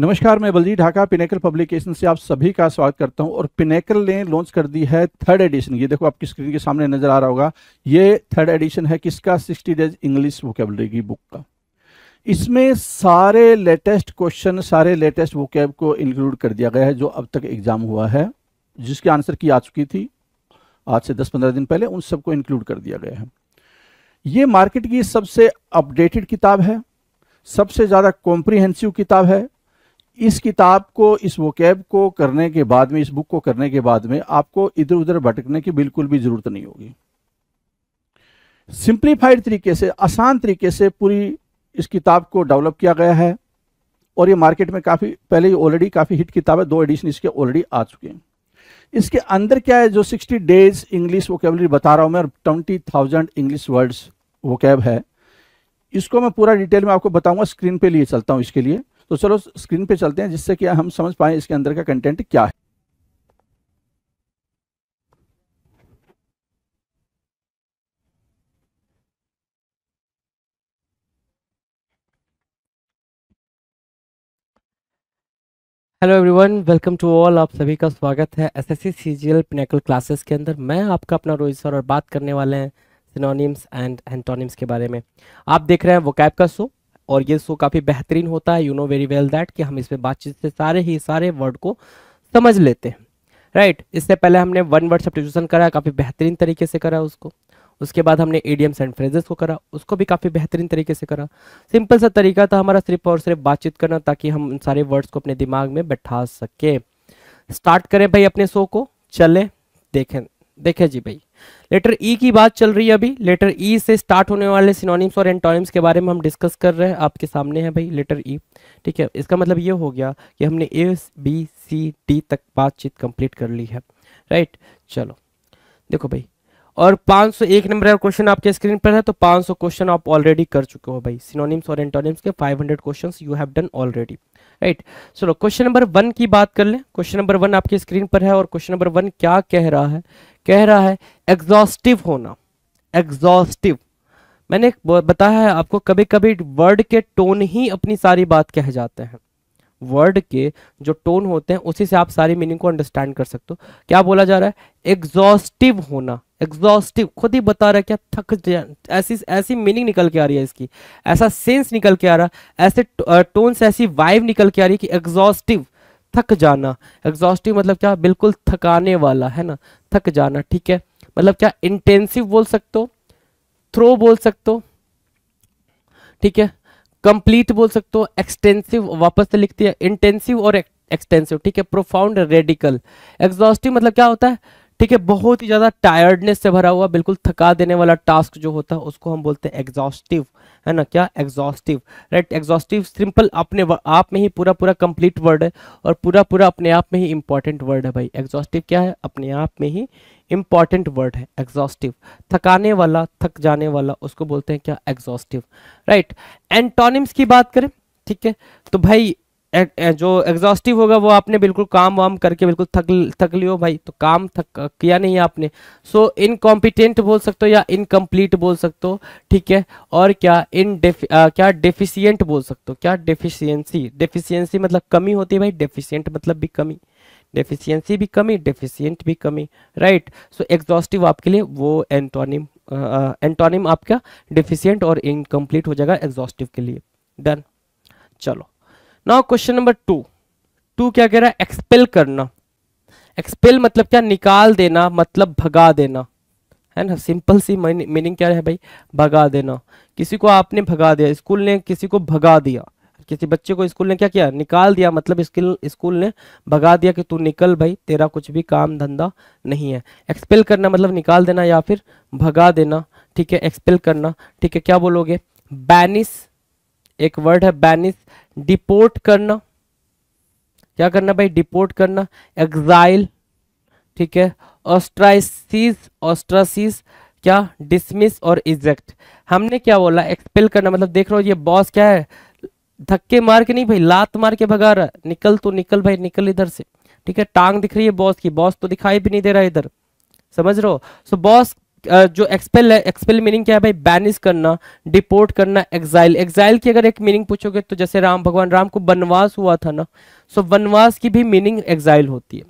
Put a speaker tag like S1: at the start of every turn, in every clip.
S1: नमस्कार मैं बलजी Dhaka pinnacle publication से आप सभी का स्वागत करता हूं और पिनेकल ने लॉन्च कर दी है थर्ड एडिशन ये देखो आपकी स्क्रीन के सामने नजर आ रहा होगा ये थर्ड एडिशन है किसका 60 डेज इंग्लिश वोकेबलरी की बुक का इसमें सारे लेटेस्ट क्वेश्चन सारे लेटेस्ट वोकेब को इंक्लूड कर दिया गया है जो अब तक एग्जाम हुआ है जिसके आंसर की आ चुकी थी आज से दस पंद्रह दिन पहले उन सबको इंक्लूड कर दिया गया है ये मार्केट की सबसे अपडेटेड किताब है सबसे ज़्यादा कॉम्प्रिहेंसिव किताब है इस किताब को इस वोकेब को करने के बाद में इस बुक को करने के बाद में आपको इधर उधर भटकने की बिल्कुल भी जरूरत नहीं होगी सिंप्लीफाइड तरीके से आसान तरीके से पूरी इस किताब को डेवलप किया गया है और ये मार्केट में काफ़ी पहले ऑलरेडी काफ़ी हिट किताब है दो एडिशन इसके ऑलरेडी आ चुके हैं इसके अंदर क्या है जो 60 डेज इंग्लिश वोकेबलरी बता रहा हूं मैं और twenty thousand English words vocab है इसको मैं पूरा डिटेल में आपको बताऊंगा स्क्रीन पे लिए चलता हूँ इसके लिए तो चलो स्क्रीन पे चलते हैं जिससे कि हम समझ पाए इसके अंदर का कंटेंट क्या है
S2: hello everyone welcome to all आप सभी का स्वागत है एसएससी सीजीएल पिनेकल क्लासेस के अंदर मैं आपका अपना रोहित सर और बात करने वाले हैं सिनोनिम्स एंड एंटोनिम्स के बारे में आप देख रहे हैं वो का शो और ये शो काफ़ी बेहतरीन होता है you know very well that कि हम इसमें बातचीत से सारे ही सारे वर्ड को समझ लेते हैं राइट right? इससे पहले हमने वन वर्ड सब्सटीट्यूशन करा काफ़ी बेहतरीन तरीके से करा उसको उसके बाद हमने एडियम्स एंड फ्रेजेस को करा उसको भी काफ़ी बेहतरीन तरीके से करा सिंपल सा तरीका था हमारा सिर्फ और सिर्फ बातचीत करना ताकि हम उन सारे वर्ड्स को अपने दिमाग में बैठा सके स्टार्ट करें भाई अपने शो को चले देखें देखें जी भाई लेटर ई e की बात चल रही है अभी लेटर ई e से स्टार्ट होने वाले सिनोनिम्स और एंटोनिम्स के बारे में हम डिस्कस कर रहे हैं आपके सामने है भाई लेटर ई e. ठीक है इसका मतलब ये हो गया कि हमने ए बी सी डी तक बातचीत कंप्लीट कर ली है राइट चलो देखो भाई और 501 नंबर का क्वेश्चन आपके स्क्रीन पर है तो 500 क्वेश्चन आप ऑलरेडी कर चुके हो भाई सिनोनिम्स और एंटोनिम्स के 500 questions you have done already right चलो क्वेश्चन नंबर वन की बात कर लें क्वेश्चन नंबर वन आपके स्क्रीन पर है और क्वेश्चन नंबर वन क्या कह रहा है कह रहा है एग्जॉस्टिव होना एग्जॉस्टिव मैंने बताया है आपको कभी कभी वर्ड के टोन ही अपनी सारी बात कह जाते हैं वर्ड के जो टोन होते हैं उसी से आप सारी मीनिंग को अंडरस्टैंड कर सकते हो क्या बोला जा रहा है एग्जॉस्टिव होना एग्जॉस्टिव खुद ही बता रहा है क्या थक ऐसी ऐसी मीनिंग निकल के आ रही है इसकी ऐसा सेंस निकल के आ रहा है ऐसे टोन से ऐसी वाइव निकल के आ रही है कि एग्जॉस्टिव थक जाना एग्जॉस्टिव मतलब क्या बिल्कुल थकाने वाला है ना थक जाना ठीक है मतलब क्या इंटेंसिव बोल सकते हो थ्रो बोल सकते हो ठीक है कंप्लीट बोल सकते हो एक्सटेंसिव वापस से लिखते हैं इंटेंसिव और एक्सटेंसिव ठीक है प्रोफाउंड रेडिकल एग्जॉस्टिव मतलब क्या होता है ठीक है बहुत ही ज्यादा टायर्डनेस से भरा हुआ बिल्कुल थका देने वाला टास्क जो होता है उसको हम बोलते हैं एग्जॉस्टिव है ना क्या एग्जॉस्टिव राइट एग्जॉस्टिव सिंपल अपने आप में ही पूरा पूरा कंप्लीट वर्ड है और पूरा पूरा अपने आप में ही इंपॉर्टेंट वर्ड है भाई एग्जॉस्टिव क्या है अपने आप में ही इम्पॉर्टेंट वर्ड है एग्जॉस्टिव थकाने वाला थक जाने वाला उसको बोलते हैं क्या एग्जॉस्टिव राइट एंटोनिम्स की बात करें ठीक है तो भाई जो एग्जॉस्टिव होगा वो आपने बिल्कुल काम वाम करके बिल्कुल थक थक लियो भाई तो काम थक किया नहीं आपने सो so, इनकॉम्पिटेंट बोल सकते हो या इनकम्प्लीट बोल सकते हो ठीक है और क्या इन डेफ क्या डेफिशियंट बोल सकते हो क्या डेफिशियंसी डेफिशियंसी मतलब कमी होती है भाई डेफिशियंट मतलब भी कमी डेफिशियंसी भी कमी डेफिशियंट भी कमी राइट सो एग्जॉस्टिव आपके लिए वो एंटोनिम एंटोनिम uh, uh आपका डिफिशियंट और इनकम्प्लीट हो जाएगा एग्जॉस्टिव के लिए डन चलो now question number two two क्या कह रहा है एक्सपेल करना एक्सपेल मतलब क्या निकाल देना मतलब भगा देना है ना सिंपल सी मीनिंग क्या है भाई भगा देना किसी को आपने भगा दिया स्कूल ने किसी को भगा दिया किसी बच्चे को स्कूल ने क्या किया निकाल दिया मतलब स्कूल स्कूल ने भगा दिया कि तू निकल भाई तेरा कुछ भी काम धंधा नहीं है एक्सपेल करना मतलब निकाल देना या फिर भगा देना ठीक है एक्सपेल करना ठीक है क्या बोलोगे बैनिस एक वर्ड है बैनिस डिपोर्ट करना क्या करना भाई डिपोर्ट करना एग्जाइल ठीक है ऑस्ट्राइसिस ऑस्ट्रासिस क्या डिसमिस और इजेक्ट हमने क्या बोला एक्सपेल करना मतलब देख रहे हो ये बॉस क्या है धक्के मार के नहीं भाई लात मार के भगा रहा निकल तो निकल भाई निकल इधर से ठीक है टांग दिख रही है बॉस की बॉस तो दिखाई भी नहीं दे रहा इधर समझ रहे हो सो बॉस जो एक्सपेल है एक्सपेल मीनिंग क्या है भाई बैनिश करना डिपोर्ट करना एक्साइल एक्साइल की अगर एक मीनिंग पूछोगे तो जैसे राम भगवान राम को वनवास हुआ था ना सो वनवास की भी मीनिंग एक्साइल होती है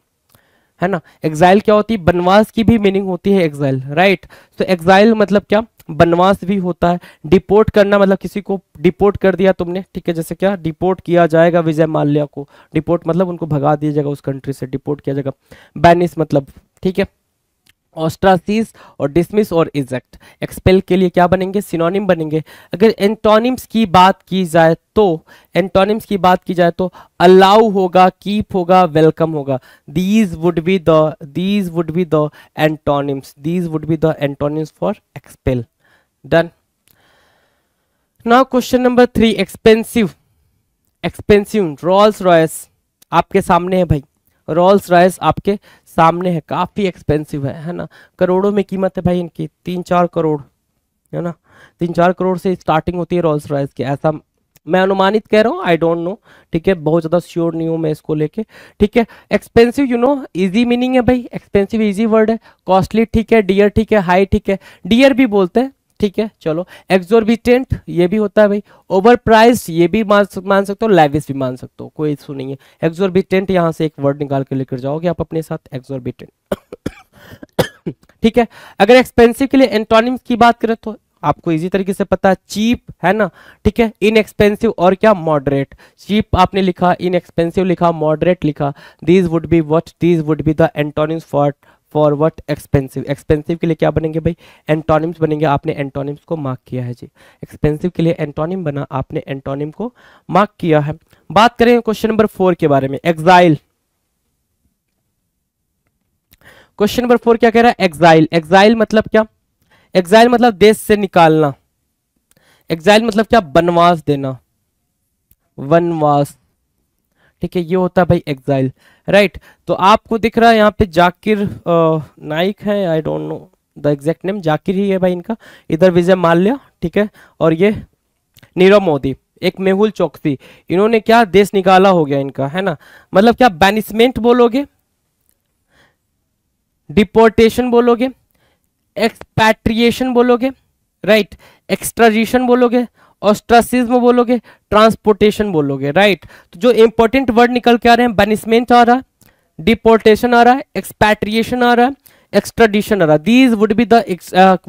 S2: है ना एक्साइल क्या होती है वनवास की भी मीनिंग होती है एक्साइल राइट तो एक्साइल मतलब क्या बनवास भी होता है डिपोर्ट करना मतलब किसी को डिपोर्ट कर दिया तुमने ठीक है जैसे क्या डिपोर्ट किया जाएगा विजय माल्या को डिपोर्ट मतलब उनको भगा दिया जाएगा उस कंट्री से डिपोर्ट किया जाएगा बैनिस मतलब ठीक है ऑस्ट्रासीज और डिसमिस और इजेक्ट एक्सपेल के लिए क्या बनेंगे सिनोनिम बनेंगे अगर एंटोनिम्स की बात की जाए तो एंटोनिम्स की बात की जाए तो अलाउ होगा कीप होगा वेलकम होगा these would be these would be the antonyms these would be the antonyms for expel done now question number three expensive expensive rolls royce आपके सामने है भाई रोल्स रॉयस आपके सामने है काफी एक्सपेंसिव है है ना करोड़ों में कीमत है भाई इनकी तीन चार करोड़ है ना तीन चार करोड़ से स्टार्टिंग होती है रोल्स रॉयस की ऐसा मैं अनुमानित कह रहा हूँ आई डोंट नो ठीक है बहुत ज्यादा श्योर नहीं हूँ मैं इसको लेके ठीक है expensive you know easy meaning है भाई एक्सपेंसिव इजी वर्ड है कॉस्टली ठीक है डियर ठीक है हाई ठीक है डियर भी बोलते हैं ठीक है चलो एक्सोर्बिटेंट ये भी होता है भाई ओवर प्राइस ये भी मान मान सकते हो लाइविस भी मान सकते हो कोई इशू नहीं है एक्सोर्बिटेंट यहाँ से एक वर्ड निकाल के लेकर जाओगे आप अपने साथ एक्सोर्बिटेंट ठीक है अगर एक्सपेंसिव के लिए एंटोनिम की बात करें तो आपको इजी तरीके से पता है चीप है ना ठीक है इनएक्सपेंसिव और क्या मॉडरेट चीप आपने लिखा इनएक्सपेंसिव लिखा मॉडरेट लिखा these would be what these would be the antonyms for for what expensive expensive के लिए क्या बनेंगे भाई एंटोनिम्स बनेंगे आपने एंटोनिम्स को मार्क किया है जी एक्सपेंसिव के लिए एंटोनिम बना आपने एंटोनिम को मार्क किया है बात करें क्वेश्चन नंबर फोर के बारे में एक्साइल क्वेश्चन नंबर फोर क्या कह रहा है एक्साइल एक्साइल मतलब क्या एक्साइल मतलब देश से निकालना एक्साइल मतलब क्या वनवास देना वनवास ठीक है ये होता है भाई एक्साइल राइट right, तो आपको दिख रहा है यहाँ पे जाकिर नाइक है I don't know the exact name Zakir ही है भाई इनका इधर विजय माल्या ठीक है और ये नीरव मोदी एक मेहुल चौकसी इन्होंने क्या देश निकाला हो गया इनका है ना मतलब क्या बैनिशमेंट बोलोगे डिपोर्टेशन बोलोगे एक्सपैट्रिएशन बोलोगे राइट एक्सट्राजिशन बोलोगे ऑस्ट्रासिज्म बोलोगे ट्रांसपोर्टेशन बोलोगे राइट तो जो इंपॉर्टेंट वर्ड निकल के आ रहे हैं बनिसमेंट आ रहा है डिपोर्टेशन आ रहा है एक्सपैट्रिएशन आ रहा है extradition era these these would be the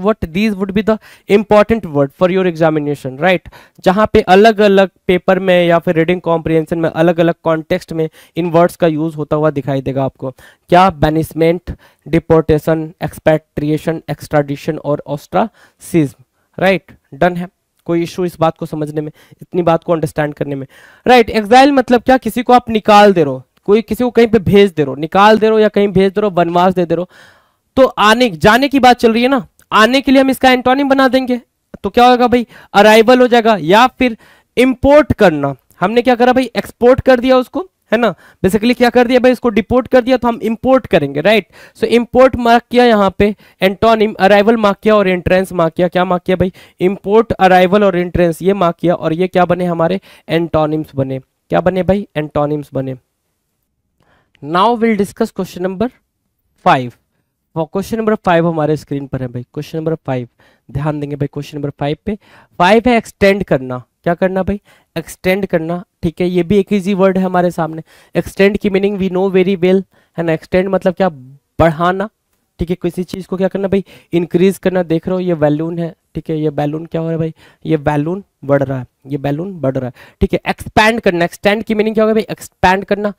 S2: what these would be the important word for your examination right जहां पे अलग अलग पेपर में या फिर रीडिंग कॉम्प्रिहेंशन में अलग अलग कॉन्टेक्स्ट में इन वर्ड्स का यूज होता हुआ दिखाई देगा आपको क्या बैनिसमेंट डिपोर्टेशन एक्सपैट्रिएशन एक्सट्राडिशन और ऑस्ट्रासिज्म राइट डन है कोई इशू इस बात को समझने में इतनी बात को अंडरस्टैंड करने में राइट right, एग्जाइल मतलब क्या किसी को आप निकाल दे रहो कोई किसी को कहीं पे भेज दे रो निकाल दे रो या कहीं भेज दे रो बनवास दे दे रो तो आने जाने की बात चल रही है ना आने के लिए हम इसका एंटोनिम बना देंगे तो क्या होगा भाई अराइवल हो जाएगा या फिर इम्पोर्ट करना हमने क्या करा भाई एक्सपोर्ट कर दिया उसको है ना बेसिकली क्या कर दिया भाई इसको डिपोर्ट कर दिया तो हम इम्पोर्ट करेंगे राइट सो इम्पोर्ट मार्क किया यहाँ पे एंटोनिम अराइवल मार्क किया और एंट्रेंस मार्क किया क्या मार्क किया भाई इम्पोर्ट अराइवल और एंट्रेंस ये मार्क किया और ये क्या बने हमारे एंटोनिम्स बने क्या बने भाई एंटोनिम्स बने now will discuss question number five question number five हमारे स्क्रीन पर है भाई क्वेश्चन नंबर फाइव ध्यान देंगे भाई क्वेश्चन नंबर फाइव पे फाइव है एक्सटेंड करना क्या करना भाई एक्सटेंड करना ठीक है ये भी एक इजी वर्ड है हमारे सामने एक्सटेंड की meaning we know very well है ना एक्सटेंड मतलब क्या बढ़ाना ठीक है किसी चीज़ को क्या करना भाई इंक्रीज करना देख रहे हो ये वैलून है ठीक है ये बैलून क्या हो रहा है भाई ये बैलून बढ़ रहा है ये बैलून बढ़ रहा है ठीक है एक्सपैंड करना एक्सटेंड की मीनिंग क्या होगा भाई एक्सपैंड करना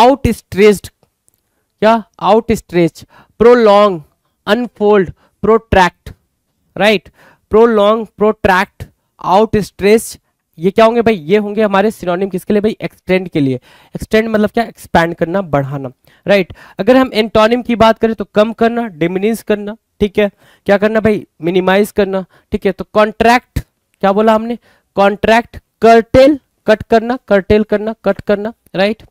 S2: आउट स्ट्रेस्ड क्या outstretch prolong unfold protract right prolong protract outstretch ये क्या होंगे भाई ये होंगे हमारे सिनोनिम किसके लिए भाई एक्सटेंड के लिए एक्सटेंड मतलब क्या एक्सपैंड करना बढ़ाना राइट right? अगर हम एंटोनिम की बात करें तो कम करना डिमिनिज करना ठीक है क्या करना भाई मिनिमाइज करना ठीक है तो कॉन्ट्रैक्ट क्या बोला हमने कॉन्ट्रैक्ट करटेल कट करना करटेल करना कट करना राइट right?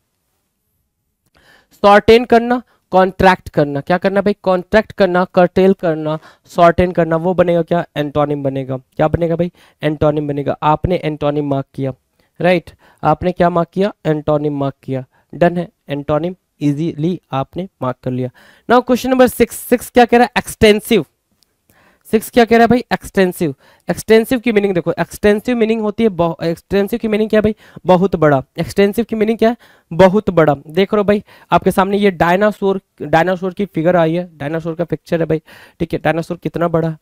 S2: शॉर्टेन करना कॉन्ट्रैक्ट करना क्या करना भाई कॉन्ट्रैक्ट करना कर्टेल करना शॉर्टेन करना वो बनेगा क्या एंटोनिम बनेगा क्या बनेगा भाई एंटोनिम बनेगा आपने एंटोनिम मार्क किया राइट right? आपने क्या मार्क किया एंटोनिम मार्क किया डन है एंटोनिम इजीली आपने मार्क कर लिया now question number six six क्या कह रहा है एक्सटेंसिव सिक्स क्या कह रहा है भाई एक्सटेंसिव एक्सटेंसिव की मीनिंग देखो एक्सटेंसिव मीनिंग होती है एक्सटेंसिव की मीनिंग क्या भाई बहुत बड़ा एक्सटेंसिव की मीनिंग क्या है बहुत बड़ा देख रहे हो भाई आपके सामने ये डायनासोर डायनासोर की फिगर आई है डायनासोर का पिक्चर है भाई ठीक है डायनासोर कितना बड़ा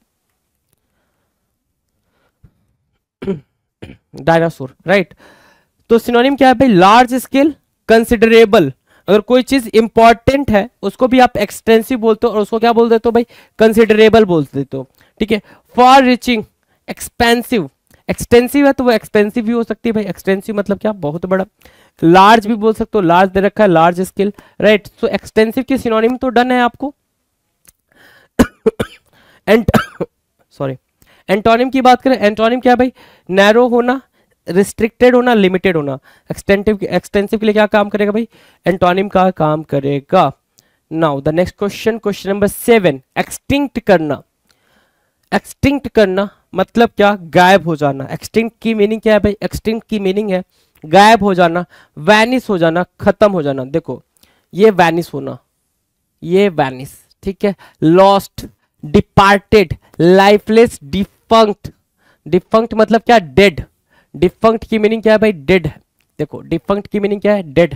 S2: डायनासोर राइट तो सिनोनिम क्या है भाई लार्ज स्केल कंसिडरेबल अगर कोई चीज इंपॉर्टेंट है उसको भी आप एक्सटेंसिव बोलते हो और उसको क्या बोल देते हो भाई कंसिडरेबल बोल देते हो ठीक है फॉर रिचिंग एक्सपेंसिव एक्सटेंसिव है तो वो एक्सपेंसिव भी हो सकती है भाई एक्सटेंसिव मतलब क्या बहुत बड़ा लार्ज भी बोल सकते हो लार्ज दे रखा है large scale right so extensive की सिनोनिम तो डन है आपको एंट सॉरी एंटोनिम की बात करें एंटोनिम क्या भाई नैरो होना रिस्ट्रिक्टेड होना लिमिटेड होना एक्सटेंटिव एक्सटेंसिव के लिए क्या काम करेगा भाई एंटोनिम का काम करेगा now the next question question number seven extinct करना एक्सटिंक्ट करना मतलब क्या गायब हो जाना एक्सटिंक्ट की मीनिंग क्या है भाई एक्सटिंक्ट की मीनिंग है गायब हो जाना वैनिस हो जाना खत्म हो जाना देखो ये वैनिस होना ये वैनिस ठीक है lost departed lifeless defunct defunct मतलब क्या डेड डिफंक्ट की मीनिंग क्या है भाई डेड देखो डिफंक्ट की मीनिंग क्या है dead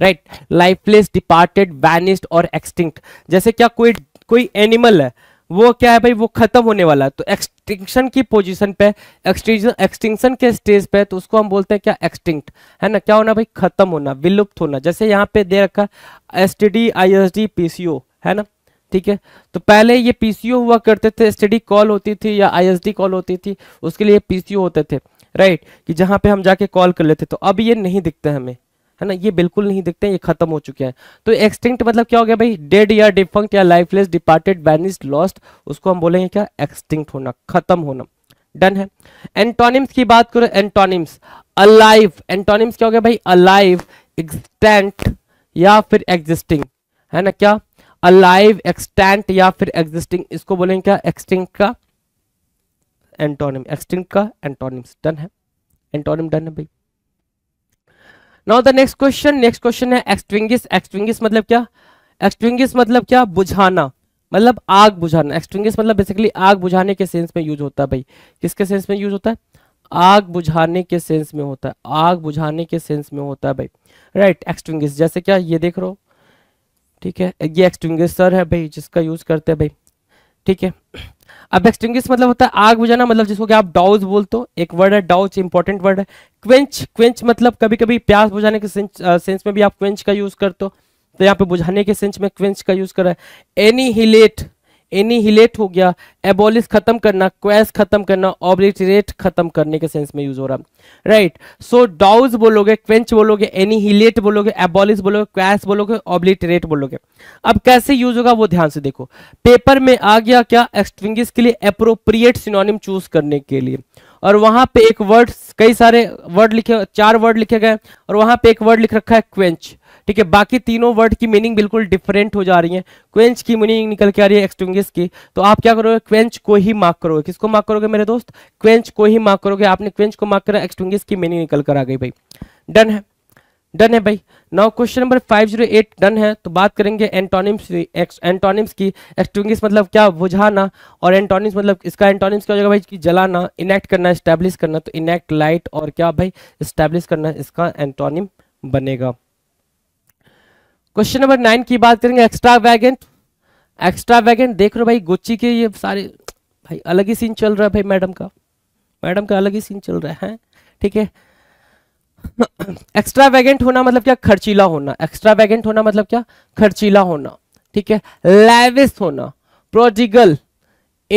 S2: right lifeless departed vanished और एक्सटिंक्ट जैसे क्या कोई कोई एनिमल है वो क्या है भाई वो खत्म होने वाला है तो एक्सटिंक्शन की पोजीशन पे एक्सटिंक्शन के स्टेज पे तो उसको हम बोलते हैं क्या एक्सटिंक्ट है ना क्या होना भाई खत्म होना विलुप्त होना जैसे यहाँ पे दे रखा S T D I S D P C O है ना ठीक है तो पहले ये पी सी ओ हुआ करते थे डी कॉल होती थी या आई एस डी कॉल होती थी उसके लिए पी सी ओ होते थे राइट कि जहाँ पे हम जाके कॉल कर लेते तो अब ये नहीं दिखते हमें है ना ये बिल्कुल नहीं दिखते ये खत्म हो चुके हैं तो एक्सटिंक्ट मतलब क्या हो गया भाई डेड या डिफंक्ट या लाइफलेस डिपार्टेड बैनिज लॉस्ट उसको हम बोलेंगे क्या एक्सटिंक्ट होना खत्म होना डन है एंटोनिम्स की बात करो एंटोनिम्स अलाइव एंटोनिम्स क्या हो गया भाई अलाइव एक्सटेंट या फिर एग्जिस्टिंग है ना क्या अलाइव एक्सटेंट या फिर एग्जिस्टिंग इसको बोलेंगे क्या एक्सटिंक्ट का एंटोनिम एक्सटिंक्ट का एंटोनिम्स डन है एंटोनिम डन है भाई now the next question next question है एक्सट्विंगिस एक्सट्विंगिस मतलब क्या एक्सट्विंगिस मतलब क्या बुझाना मतलब आग बुझाना एक्सट्विंगिस मतलब बेसिकली आग बुझाने के सेंस में यूज होता है भाई किसके सेंस में यूज होता है आग बुझाने के सेंस में होता है आग बुझाने के सेंस में होता है भाई राइट एक्सट्विंगिस जैसे क्या ये देख रहे हो ठीक है ये सर है भाई जिसका यूज करते हैं भाई ठीक है अब एक्सटिंग्विश मतलब होता है आग बुझाना मतलब जिसको कि आप डाउज बोलते हो एक वर्ड है डाउज इंपॉर्टेंट वर्ड है क्वेंच क्वेंच मतलब कभी कभी प्यास बुझाने के सेंस, आ, सेंस में भी आप क्वेंच का यूज करते हो तो यहाँ पे बुझाने के सेंस में क्वेंच का यूज करा है एनी हिलेट एनीहिलेट हो गया एबोलिस खत्म करना क्वेस खत्म करना ऑब्लिटरेट खत्म करने के सेंस में यूज हो रहा राइट सो डाउज बोलोगे क्वेंच बोलोगे एनीहिलेट बोलोगे एबोलिस बोलोगे क्वेस बोलोगे ऑब्लिटरेट बोलोगे अब कैसे यूज होगा वो ध्यान से देखो पेपर में आ गया क्या एक्सटिंगिश के लिए अप्रोप्रिएट सिनोनिम चूज करने के लिए और वहां पे एक वर्ड कई सारे वर्ड लिखे चार वर्ड लिखे गए और वहां पे एक वर्ड लिख रखा है क्वेंच ठीक है बाकी तीनों वर्ड की मीनिंग बिल्कुल डिफरेंट हो जा रही है क्वेंच की मीनिंग निकल के आ रही है एक्सटिंग्विश की तो आप क्या करोगे क्वेंच को ही मार्क करोगे किसको मार्क करोगे मेरे दोस्त क्वेंच को ही मार्क करोगे आपने क्वेंच को मार्क करा एक्सटिंग्विश की मीनिंग निकल कर आ गई भाई डन है डन है भाई नाउ क्वेश्चन नंबर 508 डन है तो बात करेंगे एंटोनिम्स एंटोनिम्स की एक्सटिंग्विश मतलब क्या बुझाना और एंटोनिम्स मतलब इसका एंटोनिम्स क्या हो जाएगा भाई कि जलाना इनेक्ट करना स्टैब्लिश करना तो इनेक्ट लाइट और क्या भाई स्टैब्लिश करना इसका एंटोनिम बनेगा क्वेश्चन नंबर नाइन की बात करेंगे एक्स्ट्रा वैगेंट एक्स्ट्रा वैगेंट देख रहे भाई गोची के ये सारे भाई अलग ही सीन चल रहा है भाई मैडम का मैडम का अलग ही सीन चल रहा है ठीक है एक्स्ट्रा वैगेंट होना मतलब क्या खर्चीला होना एक्स्ट्रा वैगेंट होना मतलब क्या खर्चीला होना ठीक है लैविस होना प्रोजिगल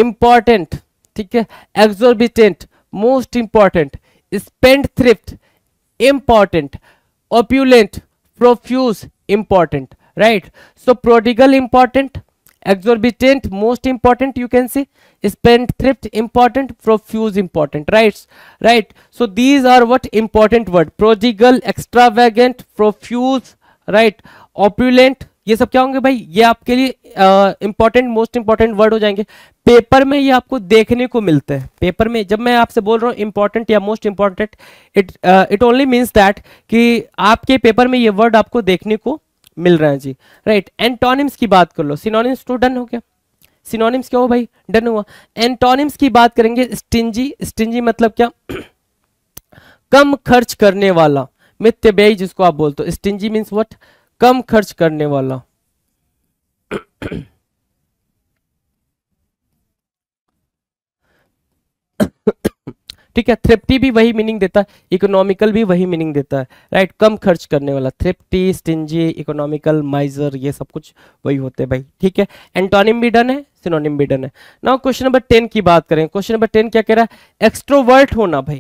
S2: इंपॉर्टेंट ठीक है exorbitant most important spendthrift important opulent profuse important right so prodigal important exorbitant most important you can see spendthrift important profuse important right right so these are what important word prodigal extravagant profuse right opulent ये सब क्या होंगे भाई ये आपके लिए important most important word हो जाएंगे पेपर में ये आपको देखने को मिलते हैं पेपर में जब मैं आपसे बोल रहा हूँ इंपॉर्टेंट या most important it it only means that कि आपके पेपर में ये वर्ड आपको देखने को मिल रहे हैं जी राइट right. एंटोनिम्स की बात कर लो सिनोनिम्स टू डन हो गया सिनोनिम्स क्या हो भाई डन हुआ एंटोनिम्स की बात करेंगे स्टिंजी स्टिंजी मतलब क्या कम खर्च करने वाला मित्य व्यय जिसको आप बोलते हो स्टिंजी मीन्स वट कम खर्च करने वाला ठीक है थ्रिप्टी भी वही मीनिंग देता है इकोनॉमिकल भी वही मीनिंग देता है राइट कम खर्च करने वाला थ्रिप्टी स्टिंजी इकोनॉमिकल माइजर ये सब कुछ वही होते हैं भाई ठीक है एंटोनिम भी डन है सिनोनिम भी डन है ना क्वेश्चन नंबर टेन की बात करें क्वेश्चन नंबर टेन क्या कह रहा है एक्स्ट्रोवर्ट होना भाई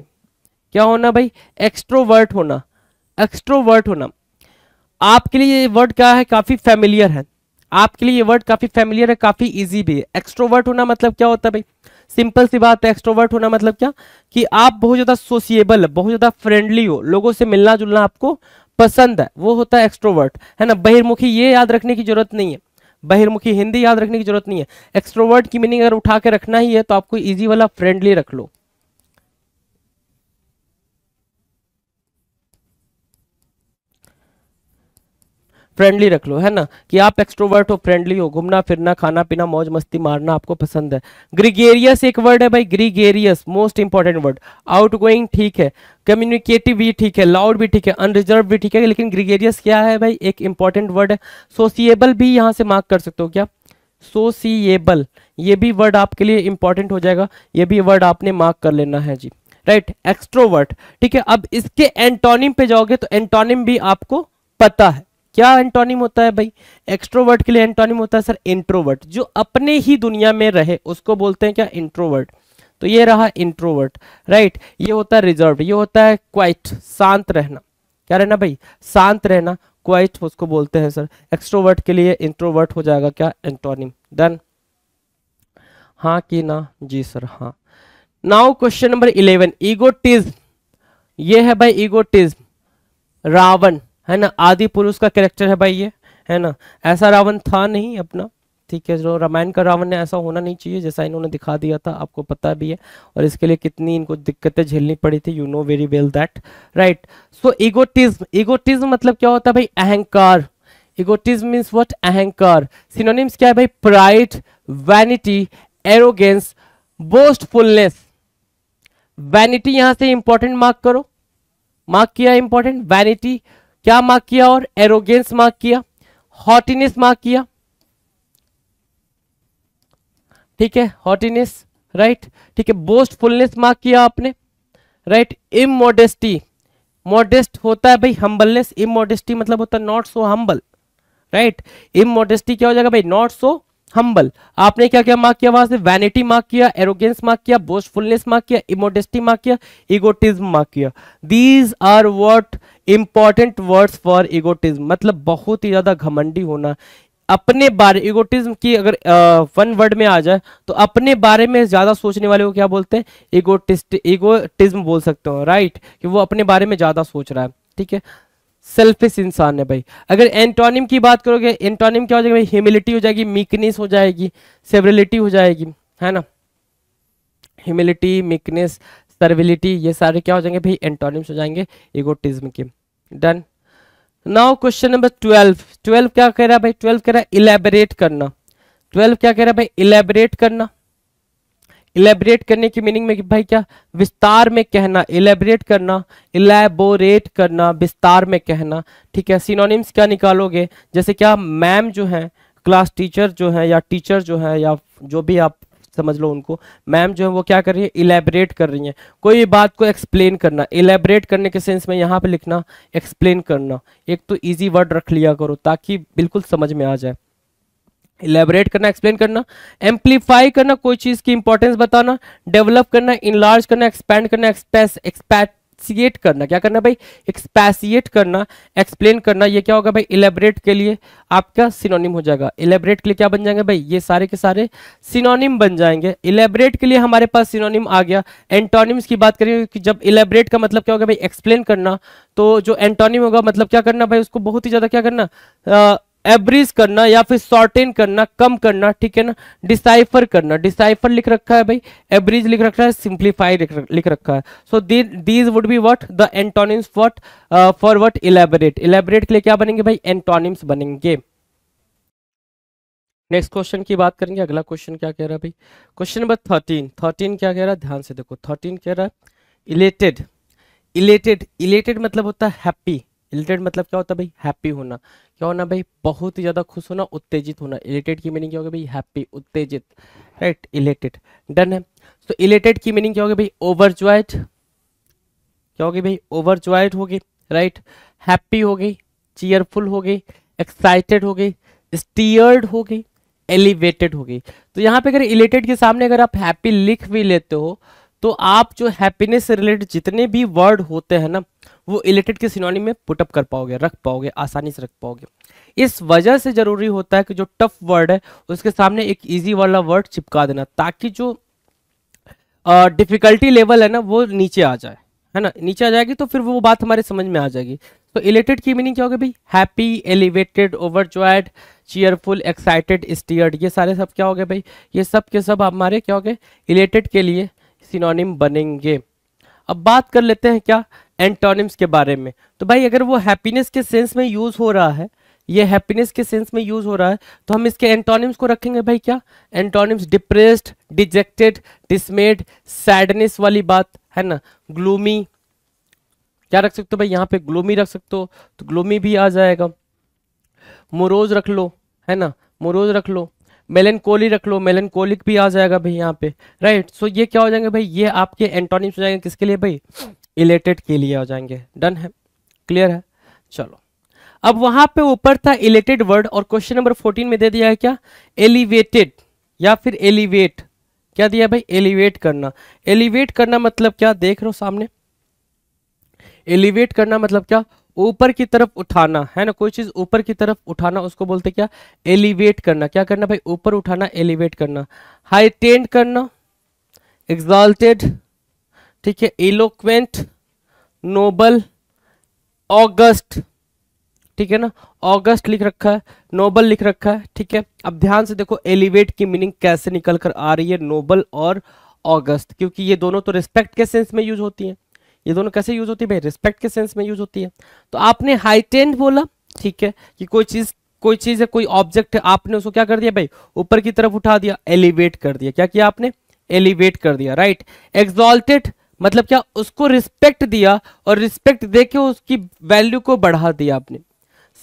S2: क्या होना भाई एक्स्ट्रोवर्ट होना एक्स्ट्रोवर्ट होना आपके लिए ये वर्ड क्या है काफी फेमिलियर है आपके लिए ये वर्ड काफी फेमिलियर है काफी इजी भी है एक्सट्रोवर्ट होना मतलब क्या होता है भाई सिंपल सी बात है एक्सट्रोवर्ट होना मतलब क्या कि आप बहुत ज्यादा सोशिएबल बहुत ज्यादा फ्रेंडली हो लोगों से मिलना जुलना आपको पसंद है वो होता है एक्सट्रोवर्ट है ना बहिर्मुखी ये याद रखने की जरूरत नहीं है बहिर्मुखी हिंदी याद रखने की जरूरत नहीं है एक्सट्रोवर्ट की मीनिंग अगर उठा के रखना ही है तो आपको इजी वाला फ्रेंडली रख लो फ्रेंडली रख लो है ना कि आप एक्सट्रोवर्ट हो फ्रेंडली हो घूमना फिरना खाना पीना मौज मस्ती मारना आपको पसंद है ग्रीगेरियस एक वर्ड है भाई gregarious most important word outgoing ठीक है कम्युनिकेटिव भी ठीक है लाउड भी ठीक है अनरिजर्व भी ठीक है लेकिन ग्रीगेरियस क्या है भाई एक इंपॉर्टेंट वर्ड है सोसिएबल भी यहाँ से मार्क कर सकते हो क्या सोसिएबल ये भी वर्ड आपके लिए इंपॉर्टेंट हो जाएगा ये भी वर्ड आपने मार्क कर लेना है जी राइट एक्सट्रोवर्ट ठीक है अब इसके एंटोनिम पे जाओगे तो एंटोनिम भी आपको पता है क्या एंटोनिम होता है भाई एक्सट्रोवर्ट के लिए एंटोनिम होता है सर इंट्रोवर्ट जो अपने ही दुनिया में रहे उसको बोलते हैं क्या इंट्रोवर्ट तो ये रहा इंट्रोवर्ट राइट ये होता है रिजर्व ये होता है क्वाइट शांत रहना क्या रहना भाई शांत रहना क्वाइट उसको बोलते हैं सर एक्सट्रोवर्ट के लिए इंट्रोवर्ट हो जाएगा क्या एंटोनिम डन हाँ कि ना जी सर हाँ now question number eleven egotism ये है भाई ईगोटिज्म रावण है ना आदि पुरुष का कैरेक्टर है भाई ये है ना ऐसा रावण था नहीं अपना ठीक है जो रामायण का रावण ने ऐसा होना नहीं चाहिए जैसा इन्होंने दिखा दिया था आपको पता भी है और इसके लिए कितनी इनको दिक्कतें झेलनी पड़ी थी you know very well that right so egotism egotism मतलब क्या होता है भाई अहंकार इगोटिज्म मीन्स व्हाट अहंकार सिनोनिम्स क्या है भाई pride vanity arrogance boastfulness vanity यहां से इंपॉर्टेंट मार्क करो मार्क किया इंपॉर्टेंट वैनिटी क्या मार्क किया और एरोगेंस मार्क किया हॉटिनेस मार्क किया ठीक है हॉटिनेस राइट ठीक है बोस्टफुलनेस मार्क किया आपने राइट इमोडेस्टी मॉडेस्ट होता है भाई हम्बलनेस इमोडेस्टी मतलब होता है not so humble right immodesty क्या हो जाएगा भाई नॉट सो हम्बल आपने क्या क्या मार्क किया वहां से वैनिटी मार्क किया एरोगेंस मार्क किया बोस्टफुलनेस मार्क किया इमोडेस्टी मार्क किया इगोटिज्म मार्क किया these are what important words for egotism मतलब बहुत ही ज्यादा घमंडी होना अपने बारे इगोटिज्म की अगर वन वर्ड में आ जाए तो अपने बारे में ज्यादा सोचने वाले को क्या बोलते हैं इगोटिस्ट इगोटिज्म बोल सकते हो राइट कि वो अपने बारे में ज्यादा सोच रहा है ठीक है सेल्फिश इंसान है भाई अगर एंटोनिम की बात करोगे एंटोनिम क्या हो जाएगा भाई ह्यूमिलिटी हो जाएगी मीकनेस हो जाएगी सेवरिलिटी हो जाएगी है ना ह्यूमिलिटी मीकनेस सर्विलिटी ये सारे क्या हो जाएंगे भाई एंटोनिम्स हो जाएंगे इगोटिज्म के done now question number twelve twelve क्या कह रहा है भाई ट्वेल्व कह रहा है इलेबरेट करना ट्वेल्व क्या कह रहा है भाई इलेबरेट करना इलेबरेट करने की मीनिंग में कि भाई क्या विस्तार में कहना इलेबरेट करना इलेबोरेट करना विस्तार में कहना ठीक है सिनोनिम्स क्या निकालोगे जैसे क्या मैम जो है क्लास टीचर जो है या टीचर जो है या जो भी आप समझ लो उनको मैम जो है वो क्या कर रही है इलेबरेट कर रही है कोई भी बात को एक्सप्लेन करना इलेबरेट करने के सेंस में यहाँ पे लिखना एक्सप्लेन करना एक तो इजी वर्ड रख लिया करो ताकि बिल्कुल समझ में आ जाए इलेबरेट करना एक्सप्लेन करना एम्पलीफाई करना कोई चीज की इंपॉर्टेंस बताना डेवलप करना इनलार्ज करना एक्सपेंड करना एक्सप्रेस एक्सपैक्ट एक्सपैसिएट करना क्या करना भाई एक्सपैसिएट करना एक्सप्लेन करना ये क्या होगा भाई इलेबरेट के लिए आपका सिनोनिम हो जाएगा इलेबरेट के लिए क्या बन जाएंगे भाई ये सारे के सारे सिनोनिम बन जाएंगे इलेबरेट के लिए हमारे पास सिनोनिम आ गया एंटोनिम्स की बात करें कि जब इलेबरेट का मतलब क्या होगा भाई एक्सप्लेन करना तो जो एंटोनिम होगा मतलब क्या करना भाई उसको बहुत ही ज्यादा क्या करना एवरेज करना या फिर शॉर्टेन करना कम करना ठीक है ना डिसाइफर करना डिसाइफर लिख रखा है भाई एवरेज लिख रखा है सिंप्लीफाई लिख रखा है so these would be what the antonyms what for what elaborate elaborate के लिए क्या बनेंगे भाई एंटोनिम्स बनेंगे नेक्स्ट क्वेश्चन की बात करेंगे अगला क्वेश्चन क्या कह रहा है भाई क्वेश्चन नंबर थर्टीन थर्टीन क्या कह रहा है ध्यान से देखो थर्टीन कह रहा है इलेटेड इलेटेड इलेटेड मतलब होता है हैप्पी इलेटेड मतलब क्या होता है भाई हैप्पी होना क्या होना भाई बहुत ही ज़्यादा खुश होना उत्तेजित होना इलेटेड की मीनिंग क्या होगा भाई हैप्पी उत्तेजित राइट इलेटेड डन है तो इलेटेड की मीनिंग क्या होगी भाई ओवर ज्वाइट क्या होगी भाई ओवर ज्वाइट होगी राइट हैप्पी होगी चीयरफुल होगी एक्साइटेड होगी स्टीयर्ड होगी एलिवेटेड होगी तो यहाँ पे अगर इलेटेड के सामने अगर आप हैप्पी लिख भी लेते हो तो आप जो हैप्पीनेस से रिलेटेड जितने भी वर्ड होते हैं ना वो इलेटेड के सिनोनी में पुटअप कर पाओगे रख पाओगे आसानी से रख पाओगे इस वजह से जरूरी होता है कि जो टफ वर्ड है उसके सामने एक इजी वाला वर्ड चिपका देना ताकि जो डिफिकल्टी uh, लेवल है ना वो नीचे आ जाए है ना नीचे आ जाएगी तो फिर वो बात हमारे समझ में आ जाएगी तो इलेटेड की मीनिंग क्या होगी भाई happy elevated joyed cheerful excited stirred ये सारे सब क्या हो गए भाई ये सब के सब हमारे क्या हो गए इलेटेड के लिए सिनोनिम बनेंगे अब बात कर लेते हैं क्या एंटोनिम्स के बारे में तो भाई अगर वो हैप्पीनेस के सेंस में यूज़ हो रहा है ये हैप्पीनेस के सेंस में यूज़ हो रहा है तो हम इसके एंटोनिम्स को रखेंगे भाई क्या antonyms depressed dejected dismayed sadness वाली बात है ना ग्लूमी क्या रख सकते हो भाई यहाँ पे ग्लूमी रख सकते हो तो ग्लूमी भी आ जाएगा मोरोज रख लो है ना मोरोज रख लो मेलनकोली रख लो मेलनकोलिक भी आ जाएगा भाई यहाँ पे राइट सो ये क्या हो जाएंगे भाई ये आपके एंटोनिम्स हो जाएंगे किसके लिए भाई इलेटेड के लिए हो जाएंगे डन है क्लियर है चलो अब वहां पे ऊपर था इलेटेड वर्ड और क्वेश्चन नंबर फोर्टीन में दे दिया है क्या एलिवेटेड या फिर एलिवेट क्या दिया भाई एलिवेट करना एलिवेट करना मतलब क्या देख रहे हो सामने एलिवेट करना मतलब क्या ऊपर की तरफ उठाना है ना कोई चीज ऊपर की तरफ उठाना उसको बोलते क्या एलिवेट करना क्या करना भाई ऊपर उठाना एलिवेट करना हाईटेंड करना एग्जॉल्टेड ठीक है इलोक्वेंट नोबल ऑगस्ट ठीक है ना ऑगस्ट लिख रखा है नोबल लिख रखा है ठीक है अब ध्यान से देखो एलिवेट की मीनिंग कैसे निकल कर आ रही है नोबल और ऑगस्ट क्योंकि ये दोनों तो रिस्पेक्ट के सेंस में यूज होती हैं ये दोनों कैसे यूज होती है भाई रिस्पेक्ट के सेंस में यूज होती है तो आपने हाईटेंड बोला ठीक है कि कोई चीज कोई चीज है कोई ऑब्जेक्ट है आपने उसको क्या कर दिया भाई ऊपर की तरफ उठा दिया एलिवेट कर दिया क्या किया आपने एलिवेट कर दिया राइट एक्सॉल्टेड मतलब क्या उसको रिस्पेक्ट दिया और रिस्पेक्ट देके उसकी वैल्यू को बढ़ा दिया आपने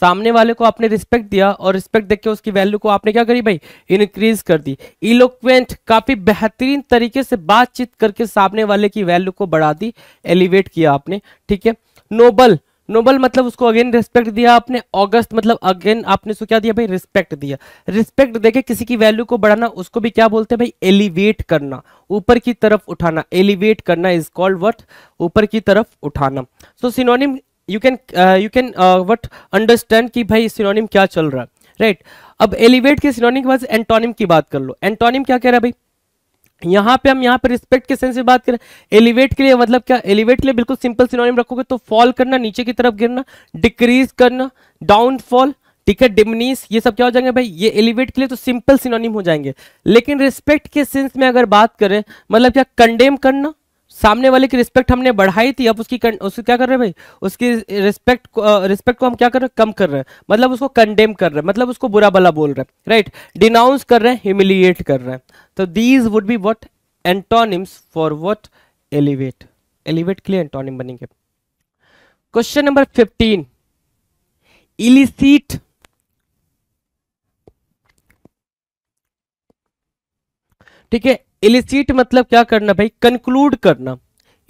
S2: सामने वाले को आपने रिस्पेक्ट दिया और रिस्पेक्ट देख के उसकी वैल्यू को आपने क्या करी भाई इंक्रीज कर दी इलोक्वेंट काफी बेहतरीन तरीके से बातचीत करके सामने वाले की वैल्यू को बढ़ा दी एलिवेट किया आपने ठीक है नोबल नोबल मतलब उसको अगेन रिस्पेक्ट दिया आपने ऑगस्ट मतलब अगेन आपने उसको क्या दिया भाई रिस्पेक्ट दिया रिस्पेक्ट देके किसी की वैल्यू को बढ़ाना उसको भी क्या बोलते हैं भाई एलिवेट करना ऊपर की तरफ उठाना एलिवेट करना इज कॉल्ड व्हाट ऊपर की तरफ उठाना so synonym you can you can what understand कि भाई सिनोनिम क्या चल रहा है राइट right? अब एलिवेट के सिनोनिम के बाद एंटोनिम की बात कर लो एंटोनिम क्या कह रहा है भाई यहां पे हम यहां पे रिस्पेक्ट के सेंस में बात करें एलिवेट के लिए मतलब क्या एलिवेट के लिए बिल्कुल सिंपल सिनोनिम रखोगे तो फॉल करना नीचे की तरफ गिरना डिक्रीज करना डाउनफॉल ठीक है डिमनीस ये सब क्या हो जाएंगे भाई ये एलिवेट के लिए तो सिंपल सिनोनिम हो जाएंगे लेकिन रिस्पेक्ट के सेंस में अगर बात करें मतलब क्या कंडेम करना सामने वाले की रिस्पेक्ट हमने बढ़ाई थी अब उसकी कन, उसकी क्या कर रहे हैं भाई उसकी रिस्पेक्ट रिस्पेक्ट को हम क्या कर रहे हैं कम कर रहे हैं मतलब उसको कंडेम कर रहे हैं मतलब उसको बुरा भला बोल रहे हैं राइट डिनाउंस कर रहे हैं ह्यूमिलिएट कर रहे हैं तो these would be what antonyms for what elevate elevate के लिए एंटोनिम बनेंगे क्वेश्चन नंबर फिफ्टीन इलिसिट ठीक है इलिसिट मतलब क्या करना भाई कंक्लूड करना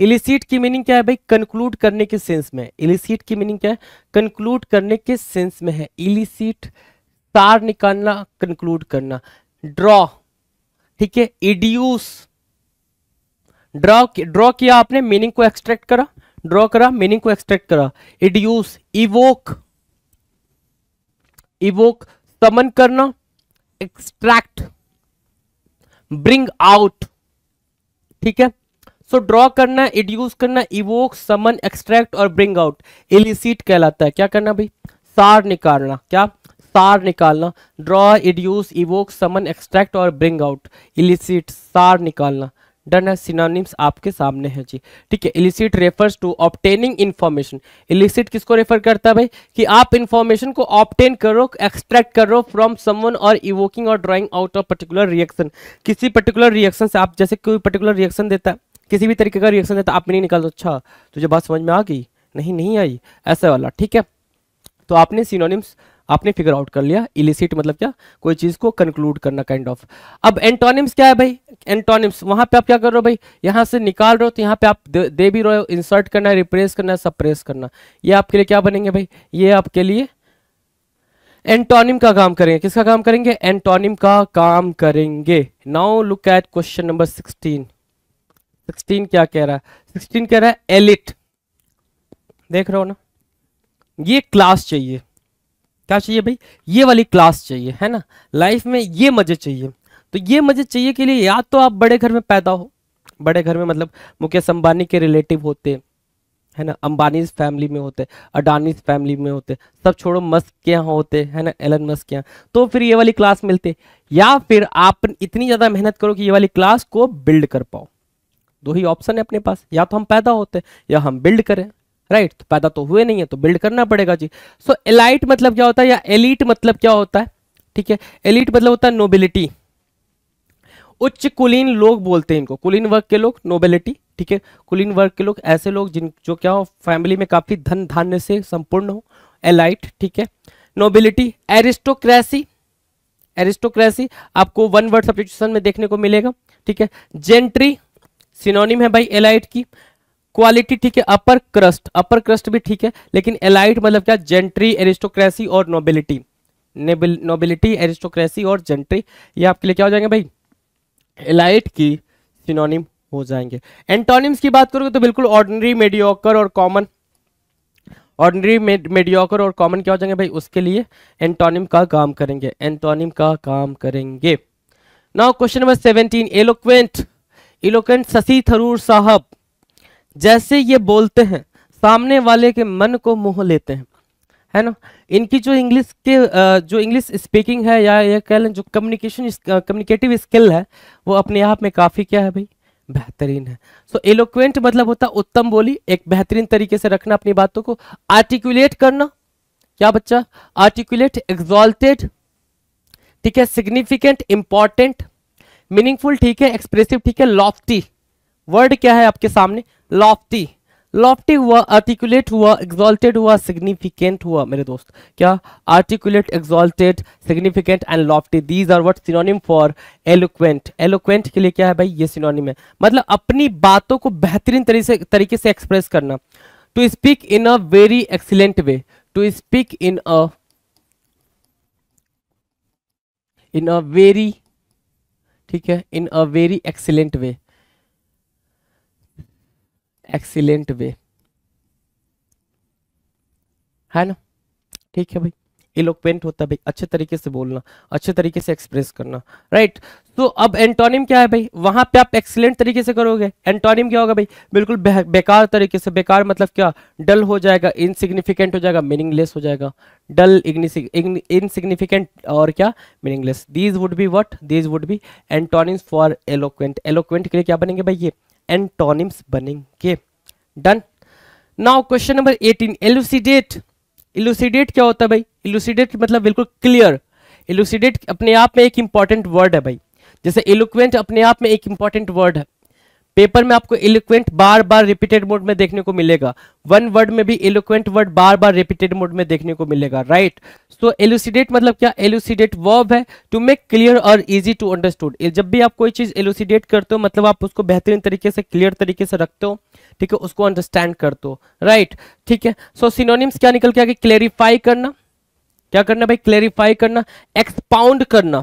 S2: इलिसिट की मीनिंग क्या है भाई कंक्लूड करने के सेंस में इलिसिट की मीनिंग क्या है कंक्लूड करने के सेंस में है इलिसिट तार निकालना कंक्लूड करना ड्रॉ ठीक है इड्यूस ड्रॉ ड्रॉ किया आपने मीनिंग को एक्सट्रैक्ट करा ड्रॉ करा मीनिंग को एक्सट्रैक्ट करा इड्यूस इवोक इवोक समन करना एक्सट्रैक्ट ब्रिंग आउट ठीक है सो so, ड्रॉ करना इड्यूस करना इवोक समन एक्सट्रैक्ट और ब्रिंग आउट इलिसिट कहलाता है क्या करना भाई सार निकालना क्या सार निकालना draw educe evoke summon extract और ब्रिंग आउट इलिसिट सार निकालना डन है सिनोनिम्स आपके सामने है जी ठीक है elicit refers to obtaining information elicit किसको रेफर करता है भाई कि आप इन्फॉर्मेशन को ऑप्टेन करो एक्सट्रैक्ट करो फ्रॉम समवन और इवोकिंग और drawing out of particular reaction किसी पर्टिकुलर रिएक्शन से आप जैसे कोई पर्टिकुलर रिएक्शन देता है किसी भी तरीके का रिएक्शन देता आप नहीं निकाल दो अच्छा तुझे बात समझ में आ गई नहीं नहीं आई ऐसे वाला ठीक है तो आपने सिनोनिम्स आपने फिगर आउट कर लिया इलिसिट मतलब क्या कोई चीज को कंक्लूड करना काइंड kind ऑफ of. अब एंटोनिम्स क्या है भाई एंटोनिम्स वहां पे आप क्या कर रहे हो भाई यहां से निकाल रहे हो तो यहां पे आप दे, दे भी रहे हो इंसर्ट करना है रिप्रेस करना है सप्रेस करना ये आपके लिए क्या बनेंगे भाई ये आपके लिए एंटोनिम का काम करेंगे किसका काम करेंगे एंटोनिम का काम करेंगे now look at question number sixteen sixteen क्या कह रहा है सिक्सटीन कह रहा है एलिट देख रहे हो ना ये क्लास चाहिए क्या चाहिए भाई ये वाली क्लास चाहिए है ना लाइफ में ये मज़े चाहिए तो ये मज़े चाहिए के लिए या तो आप बड़े घर में पैदा हो बड़े घर में मतलब मुकेश अंबानी के रिलेटिव होते है ना अंबानी फैमिली में होते अडानी फैमिली में होते सब छोड़ो मस्क के यहाँ होते है ना एलन मस्क के यहाँ तो फिर ये वाली क्लास मिलते या फिर आप इतनी ज़्यादा मेहनत करो कि ये वाली क्लास को बिल्ड कर पाओ दो ही ऑप्शन है अपने पास या तो हम पैदा होते या हम बिल्ड करें राइट तो पैदा तो हुए नहीं है तो बिल्ड करना पड़ेगा जी सो so, एलाइट मतलब क्या होता है या एलिट मतलब क्या होता है ठीक है एलिट मतलब होता है नोबिलिटी उच्च कुलीन लोग बोलते हैं इनको कुलीन वर्ग के लोग नोबिलिटी ठीक है कुलीन वर्ग के लोग ऐसे लोग जिन जो क्या हो फैमिली में काफी धन धान्य से संपूर्ण हो एलाइट ठीक है नोबिलिटी एरिस्टोक्रेसी एरिस्टोक्रेसी आपको वन वर्ड सब्सिट्यूशन में देखने को मिलेगा ठीक है जेंट्री सिनोनिम है भाई एलाइट की क्वालिटी ठीक है अपर क्रस्ट अपर क्रस्ट भी ठीक है लेकिन एलाइट मतलब क्या जेंट्री एरिस्टोक्रेसी और नोबिलिटी नोबिलिटी एरिस्टोक्रेसी और जेंट्री ये आपके लिए क्या हो जाएंगे भाई एलाइट की सिनोनिम हो जाएंगे एंटोनिम्स की बात करोगे तो बिल्कुल ऑर्डनरी मेडियोकर और कॉमन ऑर्डनरी मेडियोकर और कॉमन क्या हो जाएंगे भाई उसके लिए एंटोनिम का काम करेंगे एंटोनिम का काम करेंगे now question number seventeen eloquent eloquent Shashi Tharoor साहब जैसे ये बोलते हैं सामने वाले के मन को मोह लेते हैं है ना इनकी जो इंग्लिश के जो इंग्लिश स्पीकिंग है या ये कह लें जो कम्युनिकेशन कम्युनिकेटिव स्किल है वो अपने आप में काफ़ी क्या है भाई बेहतरीन है सो so, एलोक्वेंट मतलब होता है उत्तम बोली एक बेहतरीन तरीके से रखना अपनी बातों को आर्टिकुलेट करना क्या बच्चा आर्टिकुलेट एग्जॉल्टेड ठीक है सिग्निफिकेंट इंपॉर्टेंट मीनिंगफुल ठीक है एक्सप्रेसिव ठीक है लॉफ्टी वर्ड क्या है आपके सामने लॉफ्टी लॉफ्टी हुआ आर्टिकुलेट हुआ एग्जॉल्टेड हुआ सिग्निफिकेंट हुआ मेरे दोस्त क्या articulate exalted significant and lofty these are what synonym for eloquent eloquent के लिए क्या है भाई ये सिनोनिम है मतलब अपनी बातों को बेहतरीन तरीके तरीके से एक्सप्रेस करना to speak in a very excellent way to speak in a in a very ठीक है in a very excellent way excellent way है ना ठीक है भाई इलोक्वेंट होता है भाई अच्छे तरीके से बोलना अच्छे तरीके से एक्सप्रेस करना राइट right. तो so, अब एंटोनिम क्या है भाई वहां पे आप एक्सीलेंट तरीके से करोगे एंटोनिम क्या होगा भाई बिल्कुल बे, बेकार तरीके से बेकार मतलब क्या डल हो जाएगा इनसिग्निफिकेंट हो जाएगा मीनिंगलेस हो जाएगा डल इनसिग्निफिकेंट और क्या meaningless these would be what these would be antonyms for eloquent eloquent के लिए क्या बनेंगे भाई ये एंटोनिम्स बनेंगे done now question number 18 elucidate elucidate क्या होता है भाई एलुसीडेट मतलब बिल्कुल क्लियर एलुसिडेट अपने आप में एक इंपॉर्टेंट वर्ड है भाई जैसे एलुक्वेंट अपने आप में एक इंपॉर्टेंट वर्ड है पेपर में आपको इलिक्वेंट बार बार रिपीटेड मोड में देखने को मिलेगा वन वर्ड में भी इलिक्वेंट वर्ड बार बार रिपीटेड मोड में देखने को मिलेगा राइट सो एलुसिडेट मतलब क्या एलुसिडेट वर्ब है टू मेक क्लियर और इजी टू अंडरस्टूड जब भी आप कोई चीज एलुसिडेट करते हो मतलब आप उसको बेहतरीन तरीके से क्लियर तरीके से रखते हो ठीक है उसको अंडरस्टैंड करते हो राइट ठीक है सो so, सिनोनिम्स क्या निकल के आगे क्लेरिफाई करना क्या करना भाई क्लेरिफाई करना एक्सपाउंड करना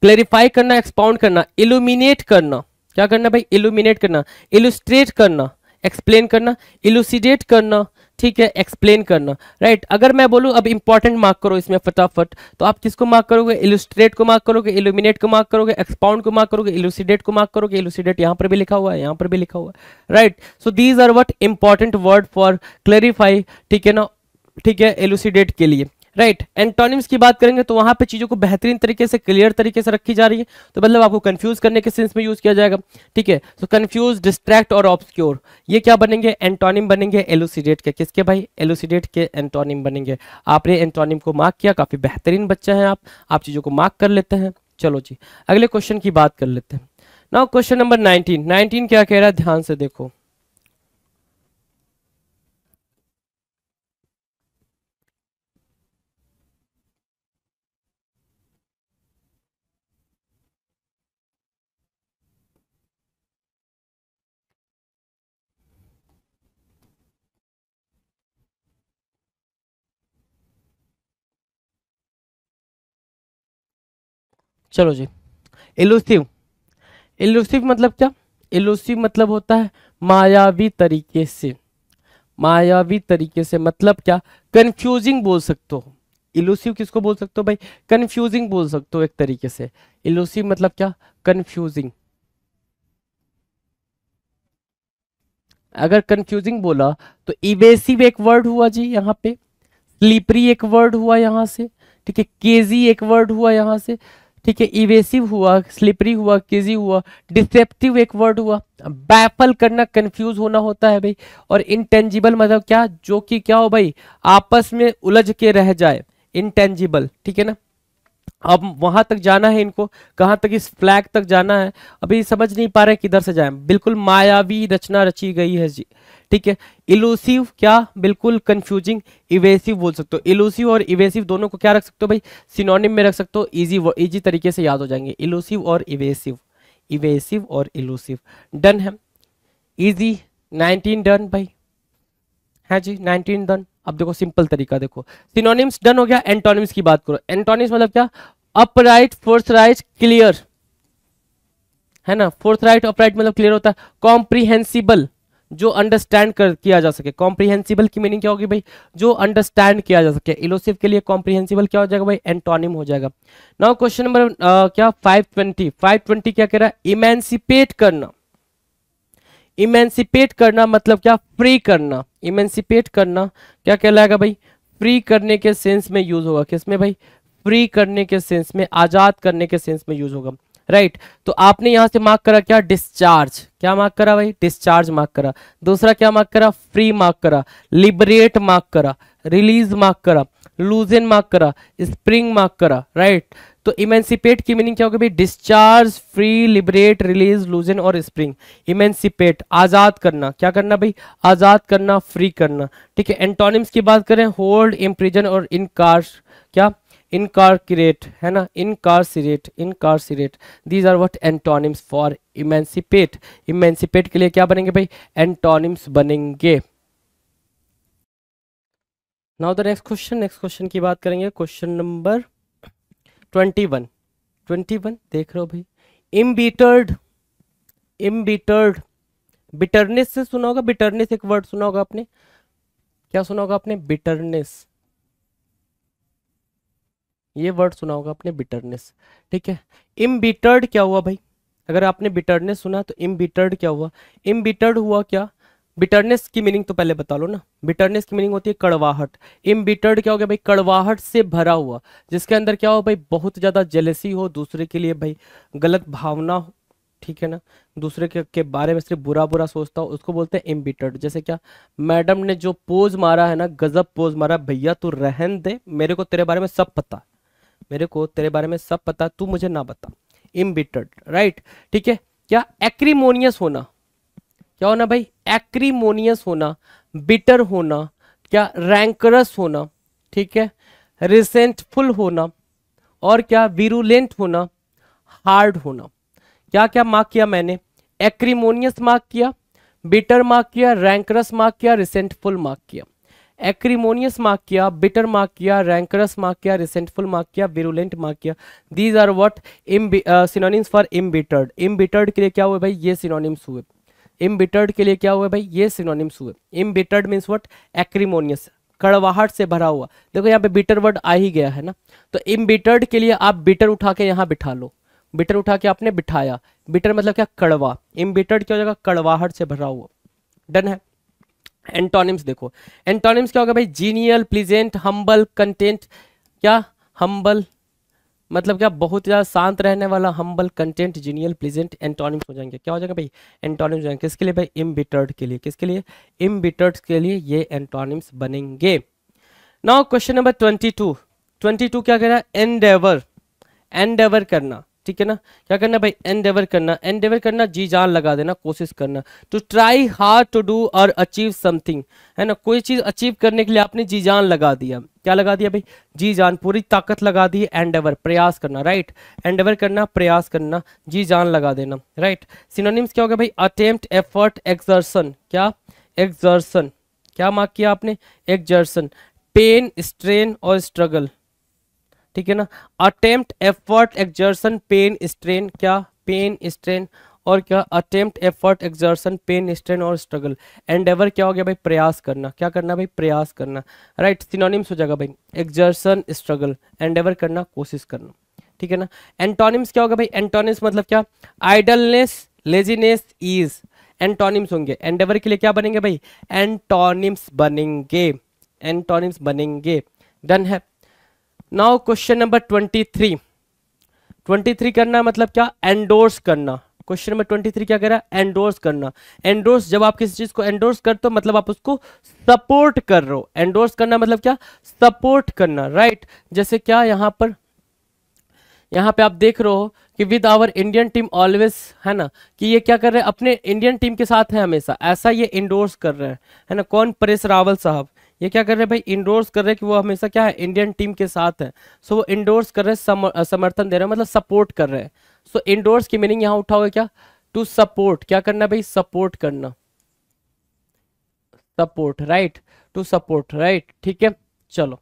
S2: क्लेरिफाई करना एक्सपाउंड करना इल्यूमिनेट करना क्या करना भाई इल्यूमिनेट करना इलुस्ट्रेट करना एक्सप्लेन करना इलुसिडेट करना ठीक है एक्सप्लेन करना राइट right? अगर मैं बोलूँ अब इंपॉर्टेंट मार्क करो इसमें फटाफट तो आप किसको मार्क करोगे इलुस्ट्रेट को मार्क करोगे इल्यूमिनेट को मार्क करोगे एक्सपाउंड को मार्क करोगे इलुसिडेट को मार्क करोगे इलुसिडेट यहाँ पर भी लिखा हुआ है यहाँ पर भी लिखा हुआ है right so these are what important word for clarify ठीक है ना ठीक है एलुसिडेट के लिए राइट right. एंटोनिम्स की बात करेंगे तो वहां पे चीजों को बेहतरीन तरीके से क्लियर तरीके से रखी जा रही है तो मतलब आपको कंफ्यूज करने के सेंस में यूज किया जाएगा ठीक है तो कंफ्यूज डिस्ट्रैक्ट और ऑब्सक्योर ये क्या बनेंगे एंटोनिम बनेंगे एलुसिडेट के किसके भाई एलुसिडेट के एंटोनिम बनेंगे आपने एंटोनिम को मार्क किया काफी बेहतरीन बच्चा है आप आप चीजों को मार्क कर लेते हैं चलो जी अगले क्वेश्चन की बात कर लेते हैं now question number nineteen nineteen क्या कह रहा है ध्यान से देखो चलो जी एलोसिव एलोसिव मतलब क्या एलोसिव मतलब होता है मायावी तरीके से मायावी तरीके से मतलब क्या कंफ्यूजिंग बोल सकते हो इलूसिव किसको बोल सकते हो भाई कंफ्यूजिंग बोल सकते हो एक तरीके से इलूसिव मतलब क्या कंफ्यूजिंग अगर कंफ्यूजिंग बोला तो इवेसिव एक वर्ड हुआ जी यहाँ पे स्लीपरी एक वर्ड हुआ यहाँ से ठीक है केजी एक वर्ड हुआ यहाँ से ठीक है इवेसिव हुआ स्लिपरी हुआ किजी हुआ डिसेप्टिव एक वर्ड हुआ बैफल करना कंफ्यूज होना होता है भाई और इंटेंजिबल मतलब क्या जो कि क्या हो भाई आपस में उलझ के रह जाए इंटेंजिबल ठीक है ना अब वहां तक जाना है इनको कहां तक इस फ्लैग तक जाना है अभी समझ नहीं पा रहे किधर से जाए बिल्कुल मायावी रचना रची गई है जी ठीक है इलूसिव क्या बिल्कुल कंफ्यूजिंग इवेसिव बोल सकते हो इलूसिव और इवेसिव दोनों को क्या रख सकते हो भाई सिनोनिम में रख सकते हो इजी इजी तरीके से याद हो जाएंगे इलूसिव और इवेसिव इवेसिव और इलूसिव डन है इजी नाइनटीन डन भाई है हाँ जी नाइनटीन डन अब देखो सिंपल तरीका देखो सिनोनिम्स डन हो गया एंटोनिम्स की बात करो एंटोनिम्स मतलब क्या अपराइट फोर्थ राइट क्लियर है ना फोर्थ राइट अपराइट मतलब क्लियर होता है कॉम्प्रीहेंसिबल जो अंडरस्टैंड कर किया जा सके कॉम्प्रीहेंसिबल की मीनिंग क्या होगी भाई जो अंडरस्टैंड किया जा सके इलोसिव के लिए कॉम्प्रीहेंसिबल क्या हो जाएगा भाई एंटोनिम हो जाएगा नाउ क्वेश्चन नंबर क्या 520 520 क्या कह रहा है इमेंसिपेट करना इमेंसिपेट करना मतलब क्या फ्री करना इमेंसिपेट करना क्या कहलाएगा भाई फ्री करने के सेंस में यूज होगा किसमें भाई फ्री करने के सेंस में आजाद करने के सेंस में यूज होगा राइट right. तो आपने यहां से मार्क करा क्या डिस्चार्ज क्या मार्क करा भाई डिस्चार्ज मार्क करा दूसरा क्या मार्क करा फ्री मार्क करा लिबरेट मार्क करा रिलीज मार्क करा लूजन मार्क करा स्प्रिंग मार्क करा राइट right. तो इमेन्सिपेट की मीनिंग क्या होगी भाई discharge free liberate release loosen और स्प्रिंग इमेन्सिपेट आजाद करना क्या करना भाई आजाद करना फ्री करना ठीक है एंटोनिम्स की बात करें होल्ड इम्प्रिजन और इनकार्स क्या इनकारट है ना incarcerate incarcerate these are what antonyms for emancipate emancipate के लिए क्या बनेंगे भाई एंटोनिम्स बनेंगे now the next question next question की बात करेंगे question number twenty one twenty one देख रहे हो भाई इम्बीटर्ड इम्बीटर्ड बिटरनेस से सुना होगा बिटरनेस एक वर्ड सुना होगा आपने क्या सुना होगा आपने बिटरनेस ये वर्ड सुना होगा आपने बिटरनेस ठीक है इम्बिटर्ड क्या हुआ भाई अगर आपने बिटरनेस सुना तो इम्बिटर्ड क्या हुआ इम्बिटर्ड हुआ क्या बिटरनेस की मीनिंग तो पहले बता लो ना बिटरनेस की मीनिंग होती है कड़वाहट इम बिटर्ड क्या हो गया भाई कड़वाहट से भरा हुआ जिसके अंदर क्या हो भाई बहुत ज़्यादा जेलसी हो दूसरे के लिए भाई गलत भावना हो ठीक है ना दूसरे के, के बारे में सिर्फ बुरा बुरा सोचता हो उसको बोलते हैं इम्बिटर्ड जैसे क्या मैडम ने जो पोज मारा है ना गजब पोज मारा भैया तू रहन दे मेरे को तेरे बारे में सब पता मेरे को तेरे बारे में सब पता तू मुझे ना बता इम्बिटर्ड राइट ठीक है क्या एक्रीमोनियस होना क्या होना भाई एक्रीमोनियस होना बिटर होना क्या रैंकरस होना ठीक है रिसेंटफुल होना और क्या वीरुलेंट होना हार्ड होना क्या क्या मार्क किया मैंने एक्रीमोनियस मार्क किया बिटर मार्क किया रैंकरस मार्क किया रिसेंटफुल मार्क किया एक्रीमोनियस मार्क किया बिटर मार्क किया रैंकरस मार्क किया रिसेंटफुल मार्क किया विरुलेंट मार्क किया दीज आर वॉट इम सिनोनिम्स फॉर इम्बिटर्ड इम्बिटर्ड के लिए क्या हुए भाई ये सिनोनिम्स हुए इम्बिटर्ड के लिए क्या हुआ भाई ये सिनोनिम्स हुए इम्बिटर्ड मीन्स वट एक्रीमोनियस कड़वाहट से भरा हुआ देखो यहाँ पे बिटर वर्ड आ ही गया है ना तो इम्बिटर्ड के लिए आप बिटर उठा के यहाँ बिठा लो बिटर उठा के आपने बिठाया बिटर मतलब क्या कड़वा इम्बिटर्ड क्या हो जाएगा कड़वाहट से भरा हुआ डन है एंटोनिम्स देखो एंटोनिम्स क्या होगा भाई जीनियल प्लीजेंट हम्बल कंटेंट क्या हम्बल मतलब क्या बहुत ज़्यादा शांत रहने वाला humble content genial pleasant antonyms हो जाएंगे क्या हो जाएगा भाई एंटोनिम्स हो जाएंगे किसके लिए भाई इम्बिटर्ड के लिए किसके लिए इम्बिटर्ड के लिए ये एंटोनिम्स बनेंगे now question number twenty two twenty two क्या कह रहा है एंडेवर एंडेवर करना ठीक है ना क्या करना भाई एंडेवर करना एंडेवर करना जी जान लगा देना कोशिश करना to try hard to do और अचीव समथिंग है ना कोई चीज अचीव करने के लिए आपने जी जान लगा दिया क्या लगा दिया भाई जी जान पूरी ताकत लगा दी एंडेवर प्रयास करना राइट एंडेवर करना प्रयास करना जी जान लगा देना राइट सिनोनिम्स क्या हो गया भाई अटेम्प्ट एफर्ट एक्सर्सन क्या एक्सर्सन क्या मार्क किया आपने एक्सर्सन पेन स्ट्रेन और स्ट्रगल ठीक है ना attempt effort exertion pain strain क्या पेन स्ट्रेन और क्या attempt effort exertion pain strain और स्ट्रगल एंडेवर क्या हो गया भाई प्रयास करना क्या करना भाई प्रयास करना राइट right, सिनोनिम्स हो जाएगा भाई एक्जर्सन स्ट्रगल एंडेवर करना कोशिश करना ठीक है ना एंटोनिम्स क्या होगा भाई एंटोनिम्स मतलब क्या आइडलनेस लेजीनेस इज एंटोनिम्स होंगे एंडेवर के लिए क्या बनेंगे भाई एंटोनिम्स बनेंगे एंटोनिम्स बनेंगे डन है now question number twenty three twenty three करना मतलब क्या एंडोर्स करना क्वेश्चन नंबर ट्वेंटी थ्री क्या कह रहा है एंडोर्स करना एंडोर्स जब आप किसी चीज को एंडोर्स करते हो मतलब आप उसको सपोर्ट कर रहे हो एंडोर्स करना मतलब क्या सपोर्ट करना राइट right? जैसे क्या यहां पर यहाँ पे आप देख रहे हो कि with our Indian team always है ना कि ये क्या कर रहे हैं अपने इंडियन टीम के साथ है हमेशा ऐसा ये इंडोर्स कर रहे हैं है ना कौन परेश रावल साहब ये क्या कर रहे हैं भाई इंडोर्स कर रहे हैं कि वो हमेशा क्या है इंडियन टीम के साथ है सो वो इंडोर्स कर रहे हैं सम, समर्थन दे रहे हैं मतलब सपोर्ट कर रहे हैं सो इंडोर्स की मीनिंग यहाँ उठाओगे क्या टू सपोर्ट क्या करना है भाई सपोर्ट करना support right to support right ठीक है चलो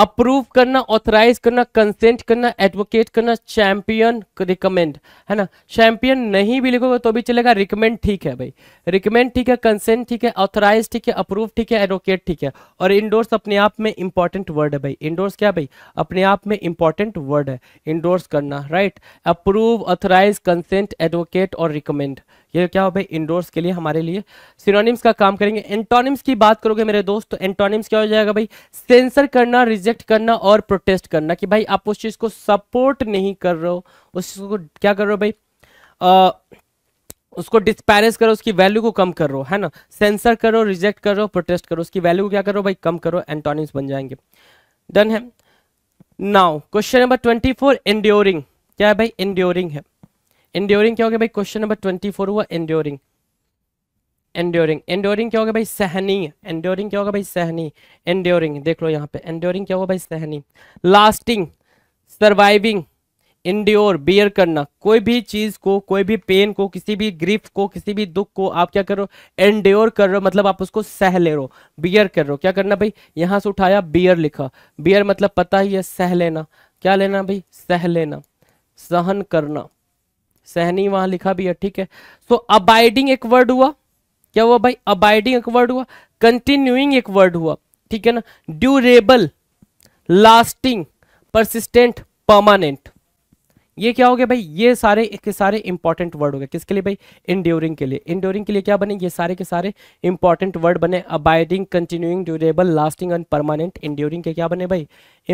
S2: अप्रूव करना ऑथराइज करना कंसेंट करना एडवोकेट करना चैंपियन रिकमेंड है ना चैंपियन नहीं भी लिखोगे तो भी चलेगा रिकमेंड ठीक है भाई रिकमेंड ठीक है कंसेंट ठीक है ऑथराइज ठीक है अप्रूव ठीक है एडवोकेट ठीक है और इंडोर्स अपने आप में इंपॉर्टेंट वर्ड है भाई इंडोर्स क्या भाई अपने आप में इंपॉर्टेंट वर्ड है इंडोर्स करना right approve authorise consent advocate और रिकमेंड ये क्या हो भाई इंडोर्स के लिए हमारे लिए सिनोनिम्स का काम करेंगे एंटोनिम्स की बात करोगे मेरे दोस्त तो एंटोनिम्स क्या हो जाएगा भाई सेंसर करना रिजेक्ट करना और प्रोटेस्ट करना कि भाई आप उस चीज़ को सपोर्ट नहीं कर रहे हो उस चीज़ को क्या कर रहे हो भाई आ, उसको डिस्पैरेज करो उसकी वैल्यू को कम करो है ना सेंसर करो रिजेक्ट करो प्रोटेस्ट करो उसकी वैल्यू को क्या करो भाई कम करो एंटोनिम्स बन जाएंगे डन है now question number twenty four and क्या है भाई एंड्योरिंग है एंड्योरिंग क्या हो गया भाई क्वेश्चन नंबर ट्वेंटी फोर हुआ एंड्योरिंग एंड्योरिंग एंड्योरिंग क्या होगा भाई सहनी एंड्योरिंग क्या होगा भाई सहनी एंड्योरिंग देख लो यहाँ पे एंड्योरिंग क्या होगा भाई सहनी लास्टिंग सर्वाइविंग इंड्योर बियर करना कोई भी चीज को कोई भी पेन को किसी भी ग्रीफ को किसी भी दुख को आप क्या करो एंड्योर कर रहे हो मतलब आप उसको सह ले रहे हो बियर कर रहे हो क्या करना भाई यहां से उठाया बियर लिखा बियर मतलब पता ही है सह लेना क्या लेना भाई सह लेना सहन करना सहनी वहां लिखा भी है ठीक है सो अबाइडिंग एक वर्ड हुआ क्या हुआ भाई अबाइडिंग एक वर्ड हुआ कंटिन्यूइंग एक वर्ड हुआ ठीक है ना ड्यूरेबल लास्टिंग परसिस्टेंट परमानेंट ये क्या हो गया भाई ये सारे के सारे इंपॉर्टेंट वर्ड हो गए किसके लिए भाई इंड्योरिंग के लिए इंड्योरिंग के लिए क्या बने ये सारे के सारे इंपॉर्टेंट वर्ड बने abiding continuing durable lasting and permanent enduring के क्या बने भाई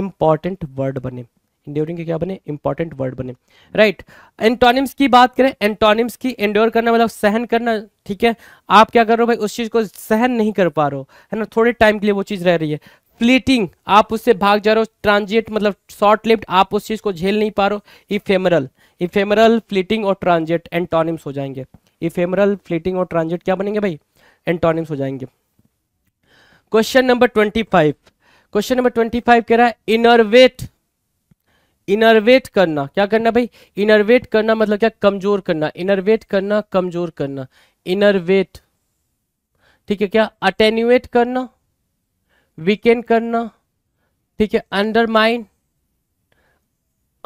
S2: इंपॉर्टेंट वर्ड बने इंड्योरिंग के क्या बने इंपॉर्टेंट वर्ड बने राइट right. एंटोनिम्स की बात करें एंटोनिम्स की एंड्योर करना मतलब सहन करना ठीक है आप क्या कर रहे हो भाई उस चीज को सहन नहीं कर पा रहे हो है ना थोड़े टाइम के लिए वो चीज रह रही है फ्लीटिंग आप उससे भाग जा रहे हो ट्रांजिएट मतलब शॉर्ट लिफ्ट आप उस चीज को झेल नहीं पा रहे हो इफेमरल इफेमरल फ्लीटिंग और ट्रांजिएट एंटोनिम्स हो जाएंगे इफेमरल फ्लीटिंग और ट्रांजिएट क्या बनेंगे भाई एंटोनिम्स हो जाएंगे question number twenty five question number twenty five कह रहा है इनरवेट इनर्वेट करना क्या करना भाई इनर्वेट करना मतलब क्या कमजोर करना इनर्वेट करना कमजोर करना इनर्वेट ठीक है क्या अटेन्यूएट करना वीकेन करना ठीक है अंडरमाइन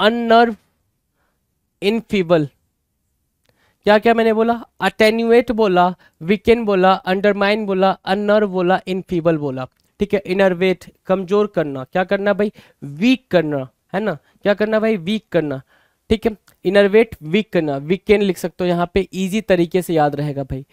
S2: अनर्व इनफीबल क्या क्या मैंने बोला अटेन्यूएट बोला वीकेन बोला अंडरमाइन बोला अनर्व बोला इनफीबल बोला ठीक है इनर्वेट कमजोर करना क्या करना भाई वीक करना है ना क्या करना भाई वीक करना ठीक है इनरवेट वीक करना वीकेंड लिख सकते हो यहाँ पे इजी तरीके से याद रहेगा भाई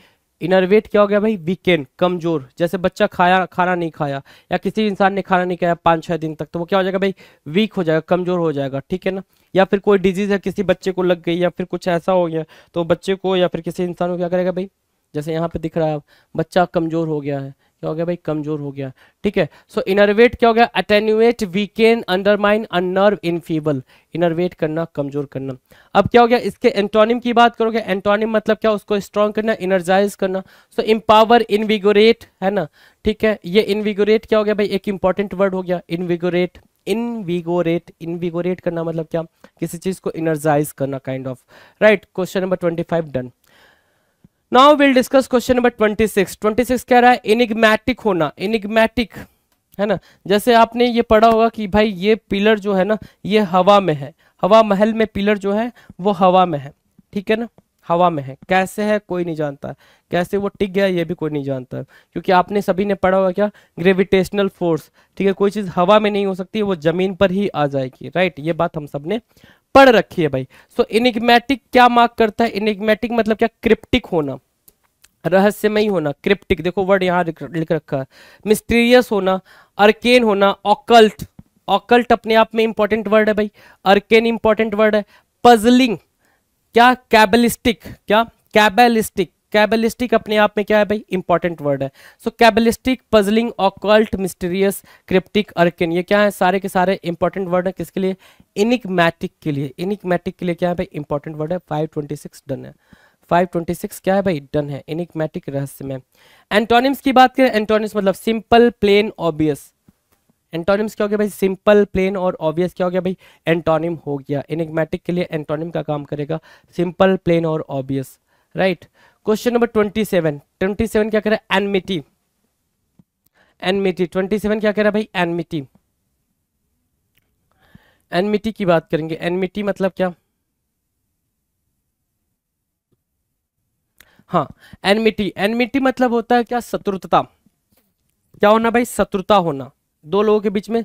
S2: इनरवेट क्या हो गया भाई वीकेंड कमजोर जैसे बच्चा खाया खाना नहीं खाया या किसी इंसान ने खाना नहीं खाया पाँच छः दिन तक तो वो क्या हो जाएगा भाई वीक हो जाएगा कमजोर हो जाएगा ठीक है ना या फिर कोई डिजीज है किसी बच्चे को लग गई या फिर कुछ ऐसा हो गया तो बच्चे को या फिर किसी इंसान को क्या करेगा भाई जैसे यहाँ पे दिख रहा है बच्चा कमजोर हो गया है क्या हो गया भाई कमजोर हो गया ठीक है सो इनरवेट क्या हो गया attenuate weaken undermine unnerve enfeeble enervate करना कमजोर करना अब क्या हो गया इसके एंटोनिम की बात करोगे एंटोनिम मतलब क्या उसको स्ट्रॉन्ग करना इनर्जाइज करना सो इम्पावर इनविगोरेट है ना ठीक है ये इनविगोरेट क्या हो गया भाई एक इंपॉर्टेंट वर्ड हो गया इनविगोरेट इनविगोरेट इनविगोरेट करना मतलब क्या किसी चीज को इनर्जाइज करना kind of right question number twenty five done now will discuss question number twenty six twenty six कह रहा है इनिग्मैटिक होना इनिग्मैटिक है ना जैसे आपने ये पढ़ा होगा कि भाई ये पिलर जो है ना ये हवा में है हवा महल में पिलर जो है वो हवा में है ठीक है ना हवा में है कैसे है कोई नहीं जानता कैसे वो टिक गया ये भी कोई नहीं जानता क्योंकि आपने सभी ने पढ़ा होगा क्या ग्रेविटेशनल फोर्स ठीक है कोई चीज़ हवा में नहीं हो सकती वो ज़मीन पर ही आ जाएगी राइट ये बात हम सब ने पढ़ रखी है भाई सो so, इनिग्मेटिक क्या मार्क करता है इनिग्मेटिक मतलब क्या क्रिप्टिक होना रहस्यमयी होना क्रिप्टिक देखो वर्ड यहाँ लिख रखा है मिस्टीरियस होना अर्केन होना ऑकल्ट ऑकल्ट अपने आप में इंपॉर्टेंट वर्ड है भाई अर्केन इंपॉर्टेंट वर्ड है पजलिंग क्या कैबलिस्टिक क्या कैबलिस्टिक कैबलिस्टिक अपने आप में क्या है भाई इंपॉर्टेंट वर्ड है so cabalistic puzzling occult mysterious cryptic arcane ये क्या है सारे के सारे इंपॉर्टेंट वर्ड है किसके लिए इनिकमैटिक के लिए इनिकमैटिक के लिए क्या है भाई इंपॉर्टेंट वर्ड है 526 डन है 526 क्या है भाई डन है इनिकमेटिक रहस्य में एंटोनिम्स की बात करें एंटोनिम्स मतलब सिंपल प्लेन ऑब्वियस एंटोनिम्स क्या हो गया भाई सिंपल प्लेन और ऑब्वियस क्या हो गया भाई एंटोनिम हो गया इनिकमेटिक के लिए एंटोनिम का काम करेगा सिंपल प्लेन और obvious right right? Question number twenty seven twenty seven क्या कह रहा है एनमिटी एनमिटी ट्वेंटी सेवन क्या कह रहा है भाई एनमिटी एनमिटी की बात करेंगे एनमिटी मतलब क्या हाँ एनमिटी एनमिटी मतलब होता है क्या शत्रुता क्या होना भाई शत्रुता होना दो लोगों के बीच में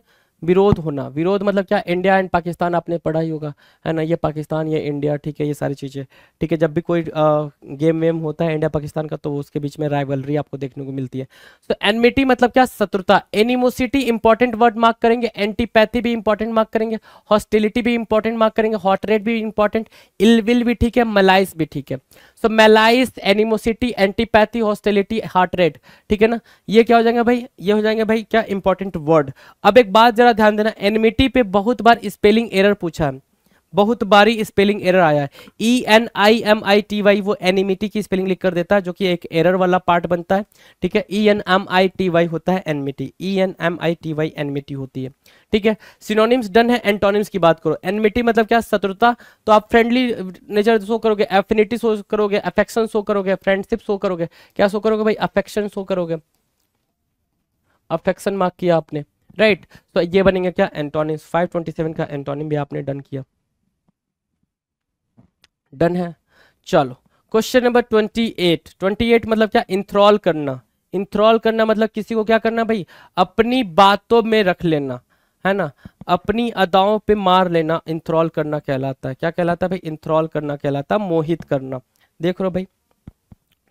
S2: विरोध होना विरोध मतलब क्या इंडिया एंड पाकिस्तान आपने पढ़ा ही होगा है ना ये पाकिस्तान ये इंडिया ठीक है ये सारी चीज़ें ठीक है जब भी कोई आ, गेम वेम होता है इंडिया पाकिस्तान का तो उसके बीच में राइवलरी आपको देखने को मिलती है तो एनमिटी मतलब क्या शत्रुता एनिमोसिटी इंपॉर्टेंट वर्ड मार्क करेंगे एंटीपैथी भी इंपॉर्टेंट मार्क करेंगे हॉस्टिलिटी भी इंपॉर्टेंट मार्क करेंगे हॉटरेट भी इंपॉर्टेंट इलविल भी ठीक है मलाइस भी ठीक है so malice animosity antipathy hostility hatred ठीक है ना ये क्या हो जाएंगे भाई ये हो जाएंगे भाई क्या इंपॉर्टेंट वर्ड अब एक बात जरा जरा ध्यान देना एनमिटी पे बहुत बार स्पेलिंग एरर पूछा बहुत बारी स्पेलिंग एरर आया है E N I M I T Y वो एनिमिटी की स्पेलिंग लिख कर देता है जो कि एक एरर वाला पार्ट बनता है ठीक है E N M I T Y होता है enmity E N M I T Y enmity होती है ठीक है सिनोनिम्स डन है एंटोनिम्स की बात करो एनमिटी मतलब क्या शत्रुता तो आप फ्रेंडली नेचर शो करोगे एफिनिटी शो करोगे अफेक्शन शो करोगे फ्रेंडशिप शो करोगे क्या शो करोगे भाई अफेक्शन शो करोगे अफेक्शन मार्क किया आपने राइट तो ये बनेंगे क्या एंटोनिम्स 527 का एंटोनिम भी आपने डन किया डन है चलो क्वेश्चन नंबर 28 28 मतलब क्या इंथ्रॉल करना इंथ्रॉल करना मतलब किसी को क्या करना भाई अपनी बातों में रख लेना है ना अपनी अदाओं पे मार लेना इंथ्रॉल करना कहलाता है क्या कहलाता है भाई इंथ्रॉल करना कहलाता मोहित करना देख रहे हो भाई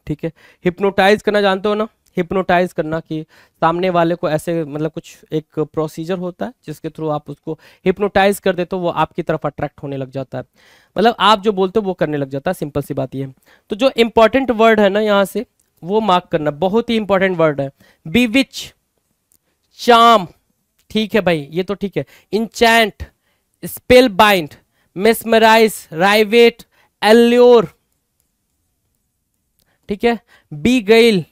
S2: ठीक है हिप्नोटाइज करना जानते हो ना हिप्नोटाइज करना कि सामने वाले को ऐसे मतलब कुछ एक प्रोसीजर होता है जिसके थ्रू आप उसको हिप्नोटाइज कर देते हो वो आपकी तरफ अट्रैक्ट होने लग जाता है मतलब आप जो बोलते हो वो करने लग जाता है सिंपल सी बात ये तो जो इंपॉर्टेंट वर्ड है ना यहाँ से वो मार्क करना बहुत ही इंपॉर्टेंट वर्ड है बी विच चाम ठीक है भाई ये तो ठीक है enchant spellbind mesmerise rivet allure ठीक है beguile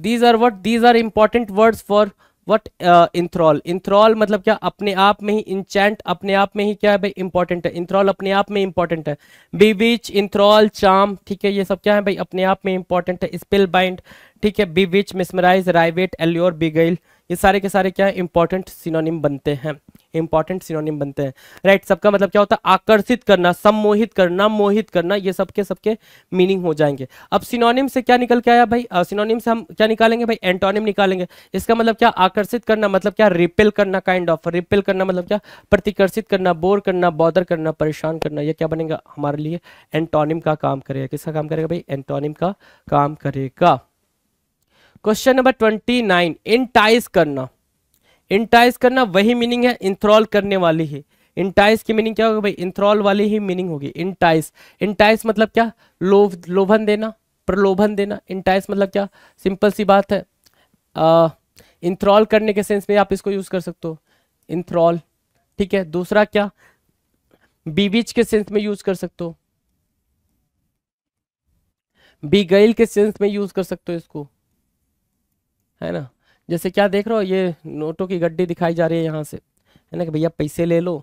S2: these are what these are important words for what enthral enthral मतलब क्या अपने आप में ही इंचैंट अपने आप में ही क्या है भाई इंपॉर्टेंट है इंथ्रॉल अपने आप में इंपॉर्टेंट है बीविच इंथ्रॉल चाम ठीक है ये सब क्या है भाई अपने आप में इंपॉर्टेंट है स्पिल बाइंड ठीक है बीविच मिसमराइज राइवेट एल्योर बिगेल ये सारे के सारे क्या है इंपॉर्टेंट सिनोनिम बनते हैं इंपॉर्टेंट सिनोनिम बनते हैं राइट right, सबका मतलब क्या होता है आकर्षित करना सम्मोहित करना मोहित करना ये सबके सबके मीनिंग हो जाएंगे अब सिनोनिम से क्या निकल के आया भाई सिनोनिम से हम क्या निकालेंगे भाई एंटोनिम निकालेंगे इसका मतलब क्या आकर्षित करना मतलब क्या रिपेल करना काइंड ऑफ रिपेल करना मतलब क्या प्रतिकर्षित करना बोर करना बॉदर करना परेशान करना यह क्या बनेगा हमारे लिए एंटोनिम का काम करेगा किसका काम करेगा भाई एंटोनिम का काम करेगा question number twenty nine entice करना इंटाइज करना वही मीनिंग है इंथ्रॉल करने वाली ही इंटाइस की मीनिंग क्या होगी भाई इंथ्रॉल वाली ही मीनिंग होगी इंटाइस इंटाइस मतलब क्या लोभ लोभन देना प्रलोभन देना इंटाइस मतलब क्या सिंपल सी बात है इंथ्रॉल करने के सेंस में आप इसको यूज कर सकते हो इंथ्रॉल ठीक है दूसरा क्या बीबीच के सेंस में यूज कर सकते हो बीगैल के सेंस में यूज कर सकते हो इसको है ना जैसे क्या देख रहे हो ये नोटों की गड्डी दिखाई जा रही है यहाँ से है ना कि भैया पैसे ले लो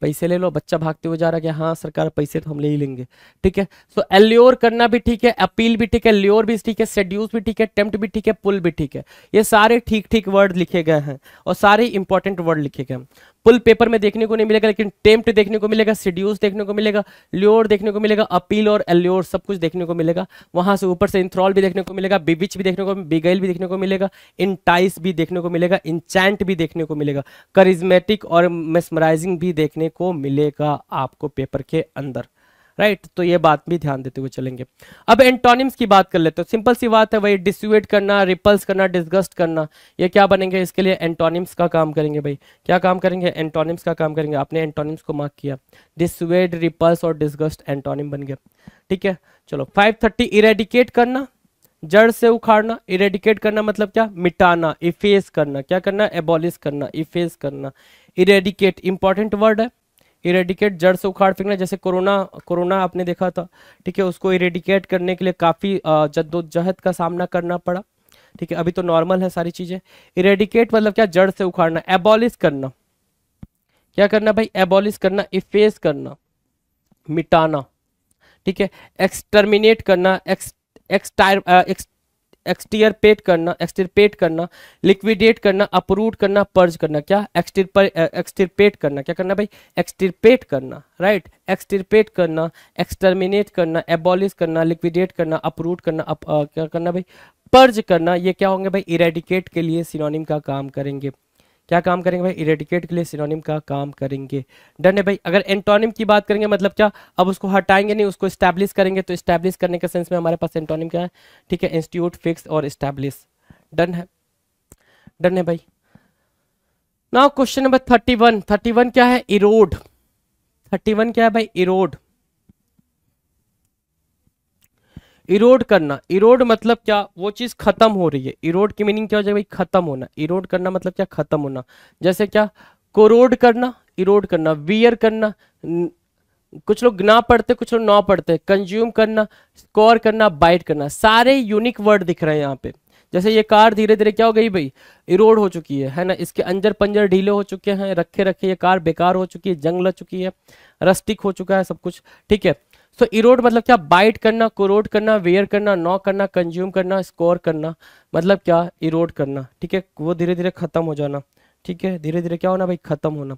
S2: पैसे ले लो बच्चा भागते हुए जा रहा है कि हाँ सरकार पैसे तो हम ले ही लेंगे ठीक है सो एल्योर करना भी ठीक है अपील भी ठीक है ल्योर भी ठीक है सेड्यूस भी ठीक है टेम्प्ट भी ठीक है पुल भी ठीक है ये सारे ठीक ठीक वर्ड लिखे गए हैं और सारे इंपॉर्टेंट वर्ड लिखे गए हैं पुल पेपर में देखने को नहीं मिलेगा लेकिन टेम्प्ट देखने को मिलेगा सीड्यूस देखने को मिलेगा ल्योर देखने को मिलेगा अपील और एल्योर सब कुछ देखने को मिलेगा वहां से ऊपर से इंथ्रॉल भी देखने को मिलेगा बिबिच भी देखने को बिगेल भी देखने को मिलेगा इंटाइस भी देखने को मिलेगा इंचैंट भी देखने को मिलेगा करिज्मेटिक और मेस्मराइजिंग भी देखने को मिलेगा आपको पेपर के अंदर राइट तो ये बात भी ध्यान देते हुए चलेंगे अब एंटोनिम्स की बात कर लेते हो सिंपल सी बात है भाई डिस्यूएट करना रिपल्स करना डिस्गस्ट करना ये क्या बनेंगे इसके लिए एंटोनिम्स का काम करेंगे भाई क्या काम करेंगे एंटोनिम्स का काम करेंगे आपने एंटोनिम्स को मार्क किया डिस्यूएट रिपल्स और डिस्गस्ट एंटोनिम बन गया ठीक है चलो फाइव थर्टी इरेडिकेट करना जड़ से उखाड़ना इरेडिकेट करना मतलब क्या मिटाना इफेस करना क्या करना एबॉलिश करना इफेस करना इरेडिकेट इंपॉर्टेंट वर्ड है इरेडिकेट जड़ से उखाड़ फेंकना जैसे कोरोना कोरोना आपने देखा था ठीक है उसको इरेडिकेट करने के लिए काफ़ी जद्दोजहद का सामना करना पड़ा ठीक है अभी तो नॉर्मल है सारी चीज़ें इरेडिकेट मतलब क्या जड़ से उखाड़ना एबॉलिश करना क्या करना भाई एबॉलिस करना इफेस करना मिटाना ठीक है एक्सटर्मिनेट करना एक्स एक्सटायर एक्स एक्सटीयर पेट करना एक्सटिरपेट करना लिक्विडेट करना अपरूट करना पर्ज करना क्या एक्सटिरपर एक्सटिरपेट करना क्या करना भाई एक्सटिरपेट करना राइट एक्सटिरपेट करना एक्सटर्मिनेट करना एबॉलिश करना लिक्विडेट करना अपरूट करना अप, आ, क्या करना भाई पर्ज करना ये क्या होंगे भाई इरेडिकेट के लिए सिनोनिम का काम करेंगे क्या काम करेंगे भाई इरेडिकेट के लिए सिनोनिम का काम करेंगे डन है भाई अगर एंटोनिम की बात करेंगे मतलब क्या अब उसको हटाएंगे नहीं उसको स्टैब्लिश करेंगे तो स्टैब्लिश करने के सेंस में हमारे पास एंटोनिम क्या है ठीक है इंस्टीट्यूट फिक्स और स्टैब्लिश डन है डन है भाई now question number thirty one thirty one क्या है इरोड थर्टी वन क्या है भाई इरोड इरोड करना इरोड मतलब क्या वो चीज़ खत्म हो रही है इरोड की मीनिंग क्या हो जाएगी भाई खत्म होना इरोड करना मतलब क्या खत्म होना जैसे क्या कोरोड करना इरोड करना वियर करना कुछ लोग ना पढ़ते कुछ लोग ना पढ़ते कंज्यूम करना स्कोर करना बाइट करना सारे यूनिक वर्ड दिख रहे हैं यहाँ पे जैसे ये कार धीरे धीरे क्या हो गई भाई इरोड हो चुकी है है ना इसके अंजर पंजर ढीले हो चुके हैं रखे रखे ये कार बेकार हो चुकी है जंग लग चुकी है रस्टिक हो चुका है सब कुछ ठीक है सो इरोड मतलब क्या बाइट करना कोरोड करना वेयर करना नॉ करना कंज्यूम करना स्कोर करना मतलब क्या इरोड करना ठीक है वो धीरे धीरे खत्म हो जाना ठीक है धीरे धीरे क्या होना भाई खत्म होना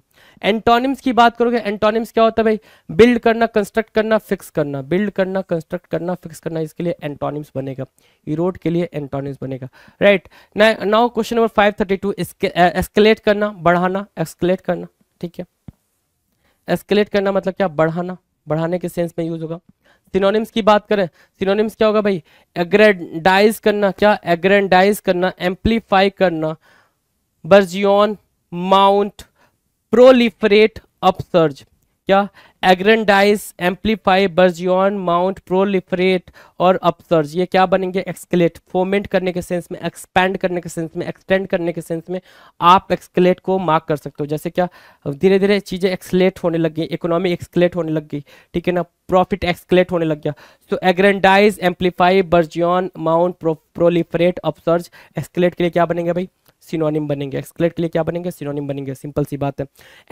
S2: एंटोनिम्स की बात करोगे एंटोनिम्स क्या होता है भाई बिल्ड करना कंस्ट्रक्ट करना फिक्स करना बिल्ड करना कंस्ट्रक्ट करना फिक्स करना इसके लिए एंटोनिम्स बनेगा इरोड के लिए एंटोनिम्स बनेगा right now question number five thirty two escalate करना बढ़ाना एस्केलेट करना ठीक है एस्केलेट करना मतलब क्या बढ़ाना बढ़ाने के सेंस में यूज होगा सिनोनिम्स की बात करें सिनोनिम्स क्या होगा भाई एग्रेडाइज करना क्या एग्रेडाइज करना एम्पलीफाई करना बर्जियन माउंट प्रोलिफरेट अपसर्ज क्या aggrandise amplify burgeon mount proliferate और अपसर्ज ये क्या बनेंगे एक्सकेलेट फोमेंट करने के सेंस में एक्सपैंड करने के सेंस में एक्सटेंड करने के सेंस में आप एक्सकेलेट को मार्क कर सकते हो जैसे क्या धीरे धीरे चीज़ें एक्सलेट होने लग गई इकोनॉमी एक्सकेलेट होने लग गई ठीक है ना प्रॉफिट एक्सकेलेट होने लग गया तो aggrandise amplify burgeon mount proliferate upsurge escalate के लिए क्या बनेंगे भाई सिनोनिम बनेंगे एक्सक्लेट के लिए क्या बनेंगे सिनोनिम बनेंगे सिंपल सी बात है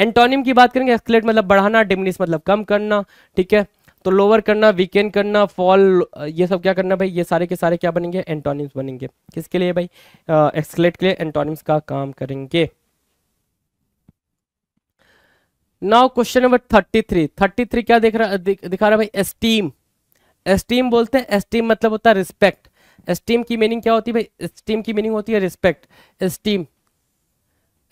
S2: एंटोनिम की बात करेंगे एक्सक्लेट मतलब बढ़ाना डिमिनिश मतलब कम करना ठीक है तो लोअर करना वीकेंड करना फॉल ये सब क्या करना भाई ये सारे के सारे क्या बनेंगे एंटोनिम्स बनेंगे किसके लिए भाई एक्सक्लेट के लिए एंटोनिम्स का काम करेंगे now question number thirty three thirty three क्या देख रहा दिख, दिखा रहा है भाई एस्टीम एस्टीम बोलते हैं एस्टीम मतलब होता है रिस्पेक्ट एस्टीम की मीनिंग क्या होती है भाई एस्टीम की मीनिंग होती है रिस्पेक्ट एस्टीम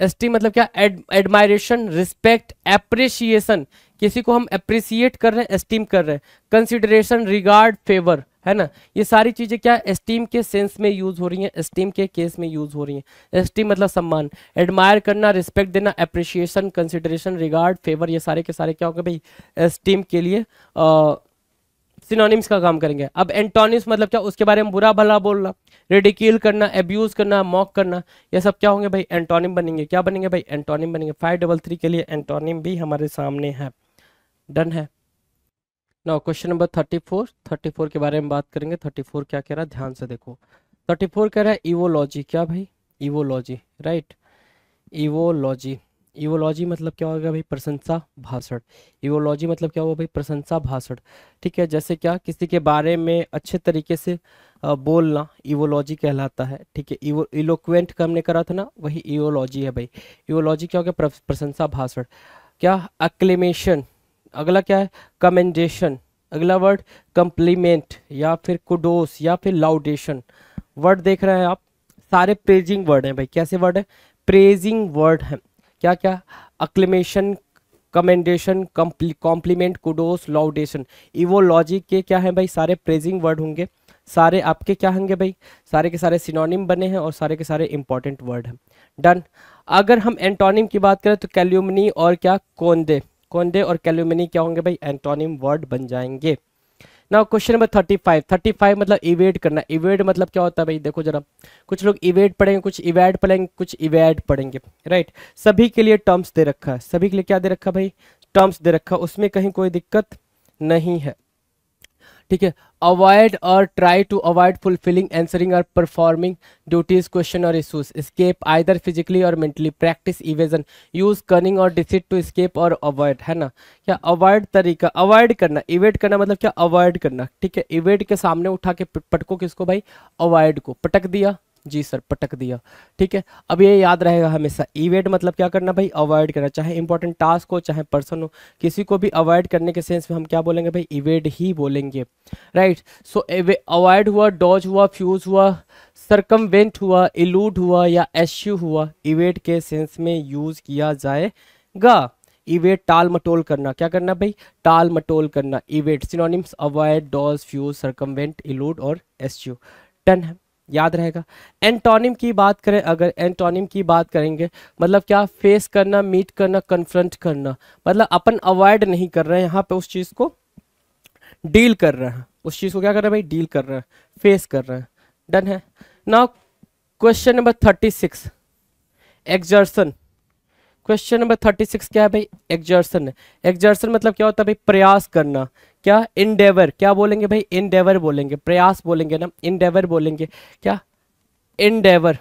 S2: एस्टीम मतलब क्या एडमायरेशन रिस्पेक्ट एप्रिसिएशन किसी को हम अप्रिसिएट कर रहे हैं एस्टीम कर रहे हैं कंसिडरेशन रिगार्ड फेवर है ना ये सारी चीज़ें क्या एस्टीम के सेंस में यूज हो रही हैं एस्टीम के केस में यूज हो रही हैं एस्टीम मतलब सम्मान एडमायर करना रिस्पेक्ट देना अप्रिसिएशन कंसिडरेशन रिगार्ड फेवर ये सारे के सारे क्या हो गए भाई एस्टीम के लिए आ, सिनोनिम्स का काम करेंगे अब एंटोनिम्स मतलब क्या उसके बारे में बुरा भला बोलना रेडिकील करना एब्यूज करना मॉक करना ये सब क्या होंगे भाई एंटोनिम बनेंगे क्या बनेंगे भाई एंटोनिम बनेंगे फाइव डबल थ्री के लिए एंटोनिम भी हमारे सामने है डन है ना question number thirty four thirty four के बारे में बात करेंगे थर्टी फोर क्या कह रहा है ध्यान से देखो थर्टी फोर कह रहा है इवोलॉजी क्या भाई इवोलॉजी राइट इवोलॉजी ईवोलॉजी मतलब क्या होगा भाई प्रशंसा भाषण ईवोलॉजी मतलब क्या होगा भाई प्रशंसा भाषण ठीक है जैसे क्या किसी के बारे में अच्छे तरीके से बोलना ईवोलॉजी कहलाता है ठीक है इवो इलोक्वेंट का हमने करा था ना वही इवोलॉजी है भाई ईवोलॉजी क्या हो गया प्रशंसा भाषण क्या अक्लेमेशन अगला क्या है कमेंडेशन अगला वर्ड कंप्लीमेंट या फिर कुडोस या फिर लाउडेशन वर्ड देख रहे हैं आप सारे प्रेजिंग वर्ड हैं भाई कैसे वर्ड है प्रेजिंग वर्ड हैं क्या क्या acclamation commendation compliment kudos laudation eulogy के क्या है भाई सारे प्रेजिंग वर्ड होंगे सारे आपके क्या होंगे भाई सारे के सारे सिनोनिम बने हैं और सारे के सारे इंपॉर्टेंट वर्ड हैं डन अगर हम एंटोनिम की बात करें तो कैल्यूमनी और क्या कोंदे कोंदे और कैल्यूमनी क्या होंगे भाई एंटोनिम वर्ड बन जाएंगे ना question number thirty five thirty five मतलब इवेड करना इवेड मतलब क्या होता है भाई देखो जरा कुछ लोग इवेड पढ़ेंगे कुछ इवेड पढ़ेंगे कुछ इवेड पढ़ेंगे राइट सभी के लिए टर्म्स दे रखा है सभी के लिए क्या दे रखा भाई टर्म्स दे रखा उसमें कहीं कोई दिक्कत नहीं है ठीक है अवॉइड और try to avoid fulfilling answering और परफॉर्मिंग ड्यूटीज क्वेश्चन और इशूज स्केप आइदर फिजिकली और mentally practice evasion use cunning और डिसिट टू स्केप और अवॉइड है ना क्या अवॉइड तरीका अवॉइड करना इवेट करना मतलब क्या अवॉइड करना ठीक है इवेट के सामने उठा के पटको किसको भाई अवॉइड को पटक दिया जी सर पटक दिया ठीक है अब ये याद रहेगा हमेशा इवेड मतलब क्या करना भाई अवॉइड करना चाहे इंपॉर्टेंट टास्क हो चाहे पर्सन हो किसी को भी अवॉइड करने के सेंस में हम क्या बोलेंगे भाई इवेड ही बोलेंगे राइट सो अवॉइड हुआ डॉज हुआ फ्यूज हुआ सरकमवेंट हुआ इलूड हुआ या एश्यू हुआ इवेड के सेंस में यूज किया जाएगा इवेट टाल मटोल करना क्या करना भाई टाल मटोल करना evade synonyms avoid dodge fudge circumvent elude और एश्यू टन है याद रहेगा एंटोनिम की बात करें अगर एंटोनिम की बात करेंगे मतलब क्या फेस करना मीट करना कन्फ्रंट करना मतलब अपन अवॉइड नहीं कर रहे हैं यहाँ पे उस चीज़ को डील कर रहे हैं उस चीज़ को क्या कर रहे हैं भाई डील कर रहे हैं फेस कर रहे हैं डन है now question number thirty six exertion question number thirty six क्या है भाई एग्जर्सन एग्जर्सन मतलब क्या होता है भाई प्रयास करना क्या इनडेवर क्या बोलेंगे भाई इनडेवर बोलेंगे प्रयास बोलेंगे ना इनडेवर बोलेंगे क्या इनडेवर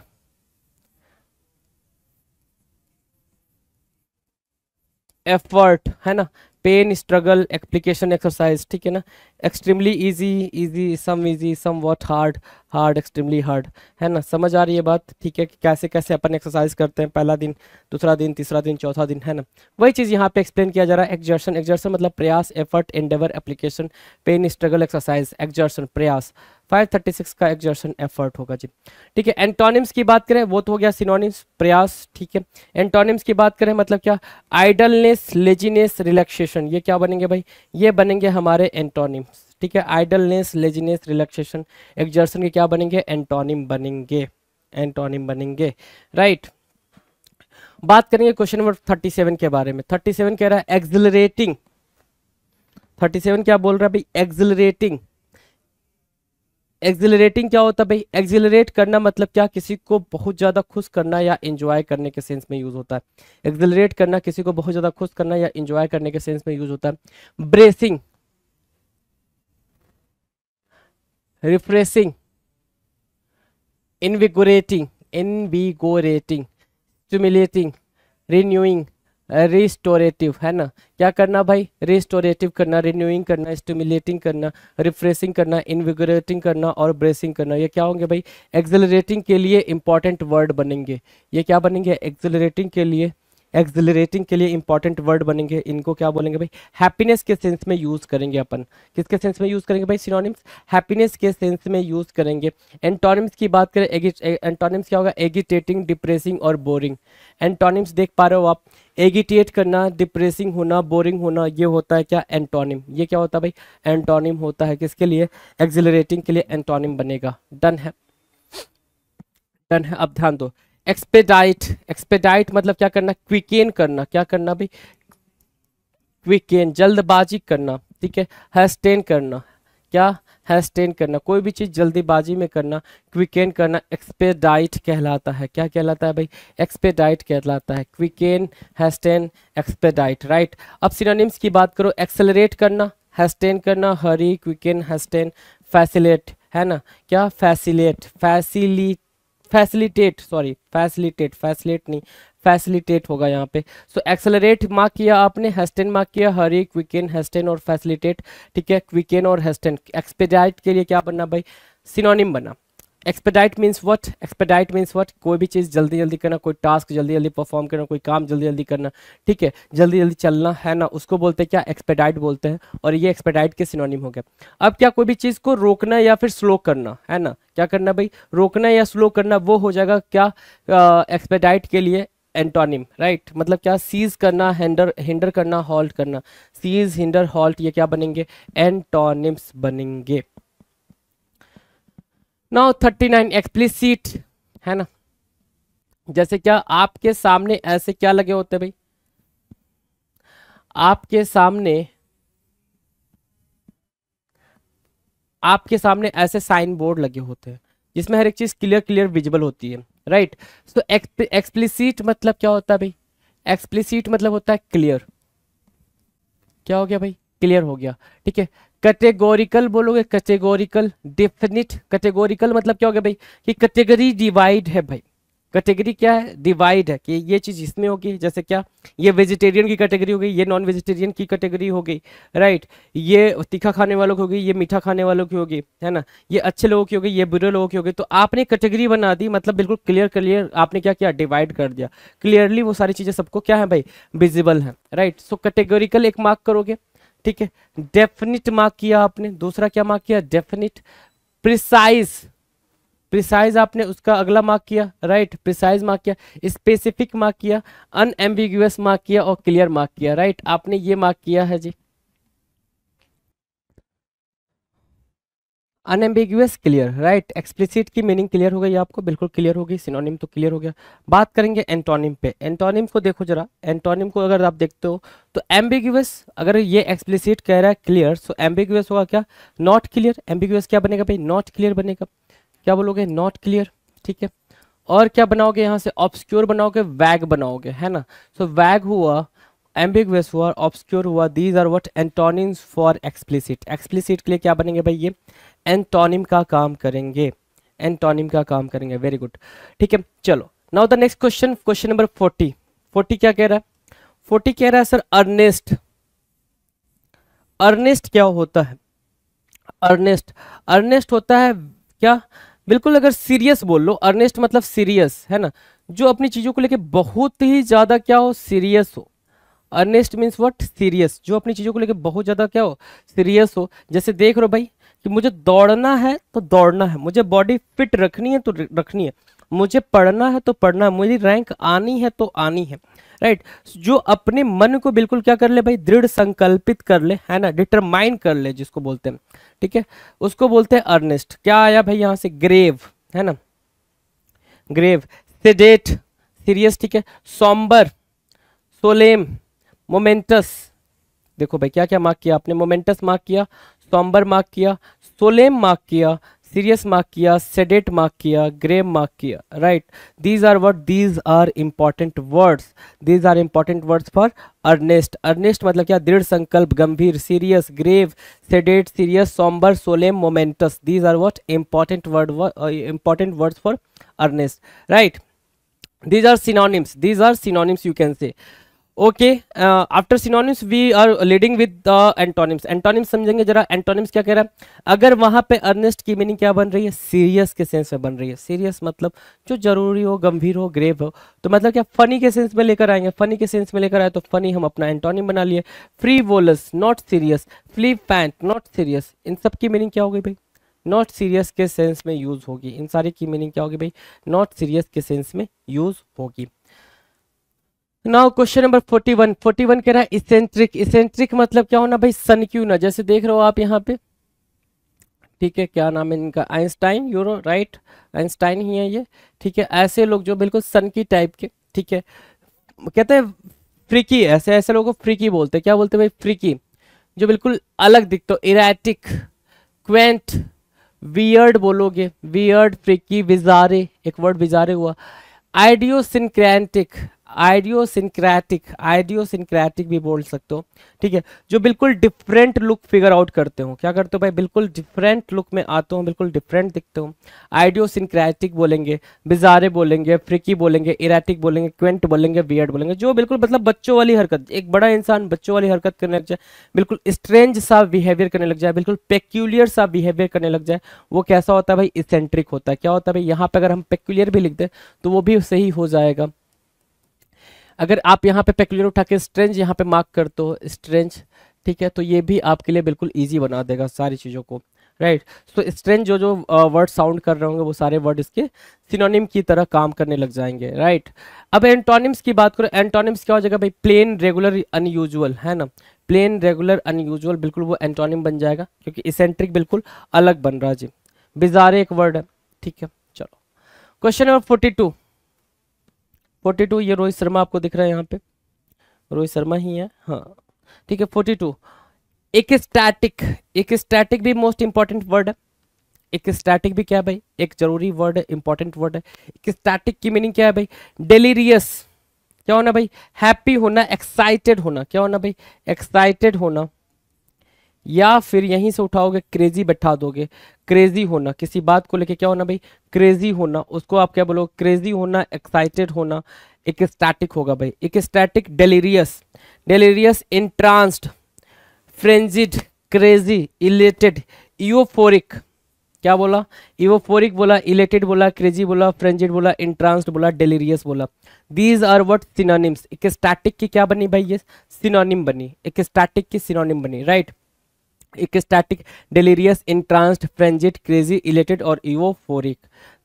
S2: एफर्ट है ना पेन स्ट्रगल एप्लीकेशन एक्सरसाइज ठीक है ना extremely easy easy some easy somewhat hard hard extremely hard है ना समझ आ रही है बात ठीक है कि कैसे कैसे अपन एक्सरसाइज करते हैं पहला दिन दूसरा दिन तीसरा दिन चौथा दिन है ना वही चीज़ यहाँ पे एक्सप्लेन किया जा रहा है एक्जर्सन एक्जर्सन मतलब प्रयास effort endeavour application pain struggle exercise exertion प्रयास 536 का एग्जर्शन एफर्ट होगा जी ठीक है एंटोनिम्स की बात करें वो तो हो गया सिनोनिम्स प्रयास ठीक है एंटोनिम्स की बात करें मतलब क्या आइडलनेस लेजीनेस रिलैक्सेशन ये क्या बनेंगे भाई ये बनेंगे हमारे एंटोनिम्स ठीक है आइडलनेस लेजीनेस रिलैक्सेशन एग्जर्शन के क्या बनेंगे एंटोनिम बनेंगे एंटोनिम बनेंगे राइट बात करेंगे क्वेश्चन नंबर थर्टी सेवन के बारे में थर्टी सेवन कह रहा है एक्सिलरेटिंग थर्टी सेवन क्या बोल रहा है भाई एक्सिलरेटिंग एक्जिलरेटिंग क्या होता है भाई एक्जिलरेट करना मतलब क्या किसी को बहुत ज़्यादा खुश करना या इंजॉय करने के सेंस में यूज़ होता है एक्जिलरेट करना किसी को बहुत ज़्यादा खुश करना या इंजॉय करने के सेंस में यूज़ होता है bracing refreshing invigorating invigorating stimulating renewing restorative है ना क्या करना भाई रिस्टोरेटिव करना रिन्यूइंग करना स्टिमुलेटिंग करना रिफ्रेशिंग करना इन्विगरेटिंग करना और ब्रेसिंग करना ये क्या होंगे भाई एक्सेलरेटिंग के लिए इंपॉर्टेंट वर्ड बनेंगे ये क्या बनेंगे एक्सेलरेटिंग के लिए एक्सिलरेटिंग के लिए इंपॉर्टेंट वर्ड बनेंगे इनको क्या बोलेंगे भाई हैप्पीनेस के सेंस में यूज करेंगे अपन किसके सेंस में यूज करेंगे भाई सिनोनिम्स हैप्पीनेस के सेंस में यूज करेंगे एंटोनिम्स की बात करें एंटोनिम्स क्या होगा एगिटेटिंग डिप्रेसिंग और बोरिंग एंटोनिम्स देख पा रहे हो आप एगिटेट करना डिप्रेसिंग होना बोरिंग होना ये होता है क्या एंटोनिम ये क्या होता है भाई एंटोनिम होता है किसके लिए एक्सिलरेटिंग के लिए एंटोनिम बनेगा डन है डन है अब ध्यान दो एक्सपेडाइट एक्सपेडाइट मतलब क्या करना क्विकेन करना क्या करना भाई क्विकेन जल्दबाजी करना ठीक है हैस्टेन करना क्या हैस्टेन करना कोई भी चीज़ जल्दीबाजी में करना क्विकेन करना एक्सपेडाइट कहलाता है क्या कहलाता है भाई एक्सपेडाइट कहलाता है क्विकेन हैस्टेन एक्सपेडाइट राइट अब सिनोनिम्स की बात करो एक्सेलरेट करना हैस्टेन करना हरी क्विकेन हैस्टेन फैसिलेट है ना क्या facilitate facilitate facilitate sorry facilitate facilitate नहीं फैसिलिटेट होगा यहाँ पे सो एक्सेलरेट मार्क किया आपने हेस्टेन मार्क किया हरी क्विकेन हेस्टेन और फैसिलिटेट ठीक है क्विकेन और हेस्टेन एक्सपेजाइट के लिए क्या बनना भाई सिनोनिम बना expedite means what expedite means what कोई भी चीज़ जल्दी जल्दी करना कोई टास्क जल्दी जल्दी परफॉर्म करना कोई काम जल्दी जल्दी करना ठीक है जल्दी जल्दी चलना है ना उसको बोलते हैं क्या एक्सपेडाइट बोलते हैं और ये एक्सपेडाइट के सिनोनिम हो गया अब क्या कोई भी चीज़ को रोकना या फिर स्लो करना है ना क्या करना भाई रोकना या स्लो करना वो हो जाएगा क्या एक्सपेडाइट के लिए एंटोनिम राइट right? मतलब क्या सीज करना हैंडर हिंडर करना हॉल्ट करना सीज हिंडर हॉल्ट ये क्या बनेंगे एंटोनिम्स बनेंगे नाउ 39 एक्सप्लिसिट है ना जैसे क्या आपके सामने ऐसे क्या लगे होते भाई आपके सामने आपके सामने ऐसे साइन बोर्ड लगे होते हैं जिसमें हर एक चीज क्लियर क्लियर विजिबल होती है राइट सो एक्सप्लिसिट मतलब क्या होता है भाई एक्सप्लिसिट मतलब होता है क्लियर क्या हो गया भाई क्लियर हो गया ठीक है कैटेगोरिकल बोलोगे कैटेगोरिकल डिफिनिट कैटेगोरिकल मतलब क्या हो गया भाई कि कैटेगरी डिवाइड है भाई कैटेगरी क्या है डिवाइड है कि ये चीज़ इसमें होगी जैसे क्या ये वेजिटेरियन की कैटेगरी हो गई ये नॉन वेजिटेरियन की कैटेगरी हो गई राइट ये तीखा खाने वालों की होगी ये मीठा खाने वालों की होगी है ना ये अच्छे लोगों की होगी ये बुरे लोगों की होगी तो आपने कैटेगरी बना दी मतलब बिल्कुल क्लियर क्लियर आपने क्या किया डिवाइड कर दिया क्लियरली वो सारी चीज़ें सबको क्या है भाई विजिबल है राइट सो कैटेगोरिकल एक मार्क करोगे ठीक है डेफिनिट मार्क किया आपने दूसरा क्या मार्क किया डेफिनिट प्रिसाइज प्रिसाइज आपने उसका अगला मार्क किया राइट प्रिसाइज मार्क किया स्पेसिफिक मार्क किया अनएम्बिगुअस मार्क किया और क्लियर मार्क किया राइट आपने ये मार्क किया है जी अनएम्बिगुअस क्लियर राइट एक्सप्लिसिट की मीनिंग क्लियर हो गई आपको बिल्कुल क्लियर होगी सिनोनिम तो क्लियर हो गया बात करेंगे एंटोनिम पे एंटोनिम को देखो जरा एंटोनिम को अगर आप देखते हो तो एम्बिगुअस अगर ये एक्सप्लिसिट कह रहा है क्लियर सो एम्बिगुअस होगा क्या नॉट क्लियर एम्बिगुअस क्या बनेगा भाई नॉट क्लियर बनेगा क्या बोलोगे नॉट क्लियर ठीक है और क्या बनाओगे यहाँ से ऑब्सक्योर बनाओगे वैग बनाओगे है ना सो so, वैग हुआ एम्बिगस हुआ ऑब्सक्योर हुआ these are what antonyms for explicit explicit के लिए क्या बनेंगे भाई ये एंटोनिम का काम करेंगे एंटोनिम का काम करेंगे वेरी गुड ठीक है चलो now the next question question number forty forty क्या कह रहा है फोर्टी कह रहा है सर अर्नेस्ट अर्नेस्ट क्या होता है अर्नेस्ट अर्नेस्ट होता है क्या बिल्कुल अगर सीरियस बोल लो अर्नेस्ट मतलब सीरियस है ना जो अपनी चीज़ों को लेके बहुत ही ज़्यादा क्या हो सीरियस हो अर्नेस्ट मीन्स वट सीरियस जो अपनी चीज़ों को लेकर बहुत ज़्यादा क्या हो सीरियस हो जैसे देख रहे हो भाई कि मुझे दौड़ना है तो दौड़ना है मुझे बॉडी फिट रखनी है तो रखनी है मुझे पढ़ना है तो पढ़ना है मुझे रैंक आनी है तो आनी है राइट right? जो अपने मन को बिल्कुल क्या कर ले भाई दृढ़ संकल्पित कर ले है ना डिटरमाइन कर ले जिसको बोलते हैं ठीक है उसको बोलते हैं अर्नेस्ट क्या आया भाई यहाँ से ग्रेव है ना ग्रेव सेडेट सीरियस ठीक है सोम्बर सोलेम मोमेंटस देखो भाई क्या क्या मार्क किया आपने मोमेंटस मार्क किया सॉम्बर मार्क किया सोलेम मार्क किया सीरियस मार्क किया सेडेट मार्क किया ग्रेव मार्क किया right these are word these are important words these are important words for earnest earnest मतलब क्या दृढ़ संकल्प गंभीर serious grave sedate serious sombre solemn momentous these are word important word important words for earnest right these are synonyms these are synonyms you can say okay after synonyms we are leading with the antonyms antonyms समझेंगे जरा antonyms क्या कह रहा है अगर वहां पे Ernest की मीनिंग क्या बन रही है सीरियस के सेंस में बन रही है सीरियस मतलब जो जरूरी हो गंभीर हो ग्रेव हो तो मतलब क्या फनी के सेंस में लेकर आएंगे फनी के सेंस में लेकर आए तो फनी हम अपना एंटोनिम बना लिए frivolous not serious flippant not serious इन सब की मीनिंग क्या होगी भाई नॉट सीरियस के सेंस में यूज होगी इन सारी की मीनिंग क्या होगी भाई नॉट सीरियस के सेंस में यूज होगी now question number forty one forty one कह रहा है इसेंट्रिक इसेंट्रिक मतलब क्या होना भाई सन क्यू ना जैसे देख रहे हो आप यहाँ पे ठीक है क्या नाम है इनका आइंस्टाइन यूरो राइट आइंस्टाइन ही है ये ठीक है ऐसे लोग जो बिल्कुल सन की टाइप के ठीक है कहते हैं फ्रिकी ऐसे ऐसे लोगों को फ्रिकी बोलते हैं क्या बोलते हैं भाई फ्रिकी जो बिल्कुल अलग दिखते हो इराटिक क्वेंट वियर्ड बोलोगे वियर्ड फ्रिकी विजारे एक वर्ड विजारे हुआ आइडियोसिनक्रैंटिक आइडियोसिनक्रैटिक आइडियोसिनक्रैटिक भी बोल सकते हो ठीक है जो बिल्कुल डिफरेंट लुक फिगर आउट करते हो क्या करते हो भाई बिल्कुल डिफरेंट लुक में आते हो बिल्कुल डिफरेंट दिखते हो आइडियोसिनक्रैटिक बोलेंगे बिजारे बोलेंगे फ्रिकी बोलेंगे इराटिक बोलेंगे क्वेंट बोलेंगे बियड बोलेंगे जो बिल्कुल मतलब बच्चों वाली हरकत एक बड़ा इंसान बच्चों वाली हरकत करने लग जाए बिल्कुल स्ट्रेंज सा बिहेवियर करने लग जाए बिल्कुल पेक्यूलियर सा बिहेवियर करने लग जाए वो कैसा होता है भाई इसेंट्रिक होता है क्या होता है भाई यहाँ पर अगर हम पेक्यूलियर भी लिख दें तो वो भी सही हो जाएगा अगर आप यहाँ पे पेक्यूलर उठा के स्ट्रेंज यहाँ पे मार्क कर दो स्ट्रेंज ठीक है तो ये भी आपके लिए बिल्कुल ईजी बना देगा सारी चीज़ों को राइट तो स्ट्रेंज जो जो वर्ड साउंड कर रहे होंगे वो सारे वर्ड इसके सिनोनिम की तरह काम करने लग जाएंगे राइट right? अब एंटोनिम्स की बात करो एंटोनिम्स क्या हो जाएगा भाई प्लेन रेगुलर अनयूजुअल है ना प्लेन रेगुलर अनयूजुअल बिल्कुल वो एंटोनिम बन जाएगा क्योंकि इसेंट्रिक बिल्कुल अलग बन रहा जी बिजारे एक वर्ड है ठीक है चलो question number forty two forty two ये रोहित शर्मा आपको दिख रहा है यहाँ पे रोहित शर्मा ही है हाँ ठीक है forty two ecstatic ecstatic भी मोस्ट इंपॉर्टेंट वर्ड है एक स्टैटिक भी क्या है भाई एक जरूरी वर्ड है इंपॉर्टेंट वर्ड है एक स्टैटिक की मीनिंग क्या है भाई डेलीरियस क्या होना भाई हैप्पी होना एक्साइटेड होना क्या होना भाई एक्साइटेड होना या फिर यहीं से उठाओगे क्रेजी बैठा दोगे क्रेजी होना किसी बात को लेके क्या होना भाई क्रेजी होना उसको आप क्या बोलोगे क्रेजी होना एक्साइटेड होना एक स्टैटिक होगा भाई ecstatic delirious delirious entranced frenzied crazy elated euphoric क्या बोला इवोफोरिक बोला इलेटेड बोला क्रेजी बोला फ्रेंजिड बोला इंट्रांस्ड बोला डेलीरियस बोला these are what synonyms ecstatic की क्या बनी भाई ये सिनोनिम बनी एक स्टैटिक की सिनोनिम बनी right right? Ecstatic delirious entranced frenzied crazy elated और euphoric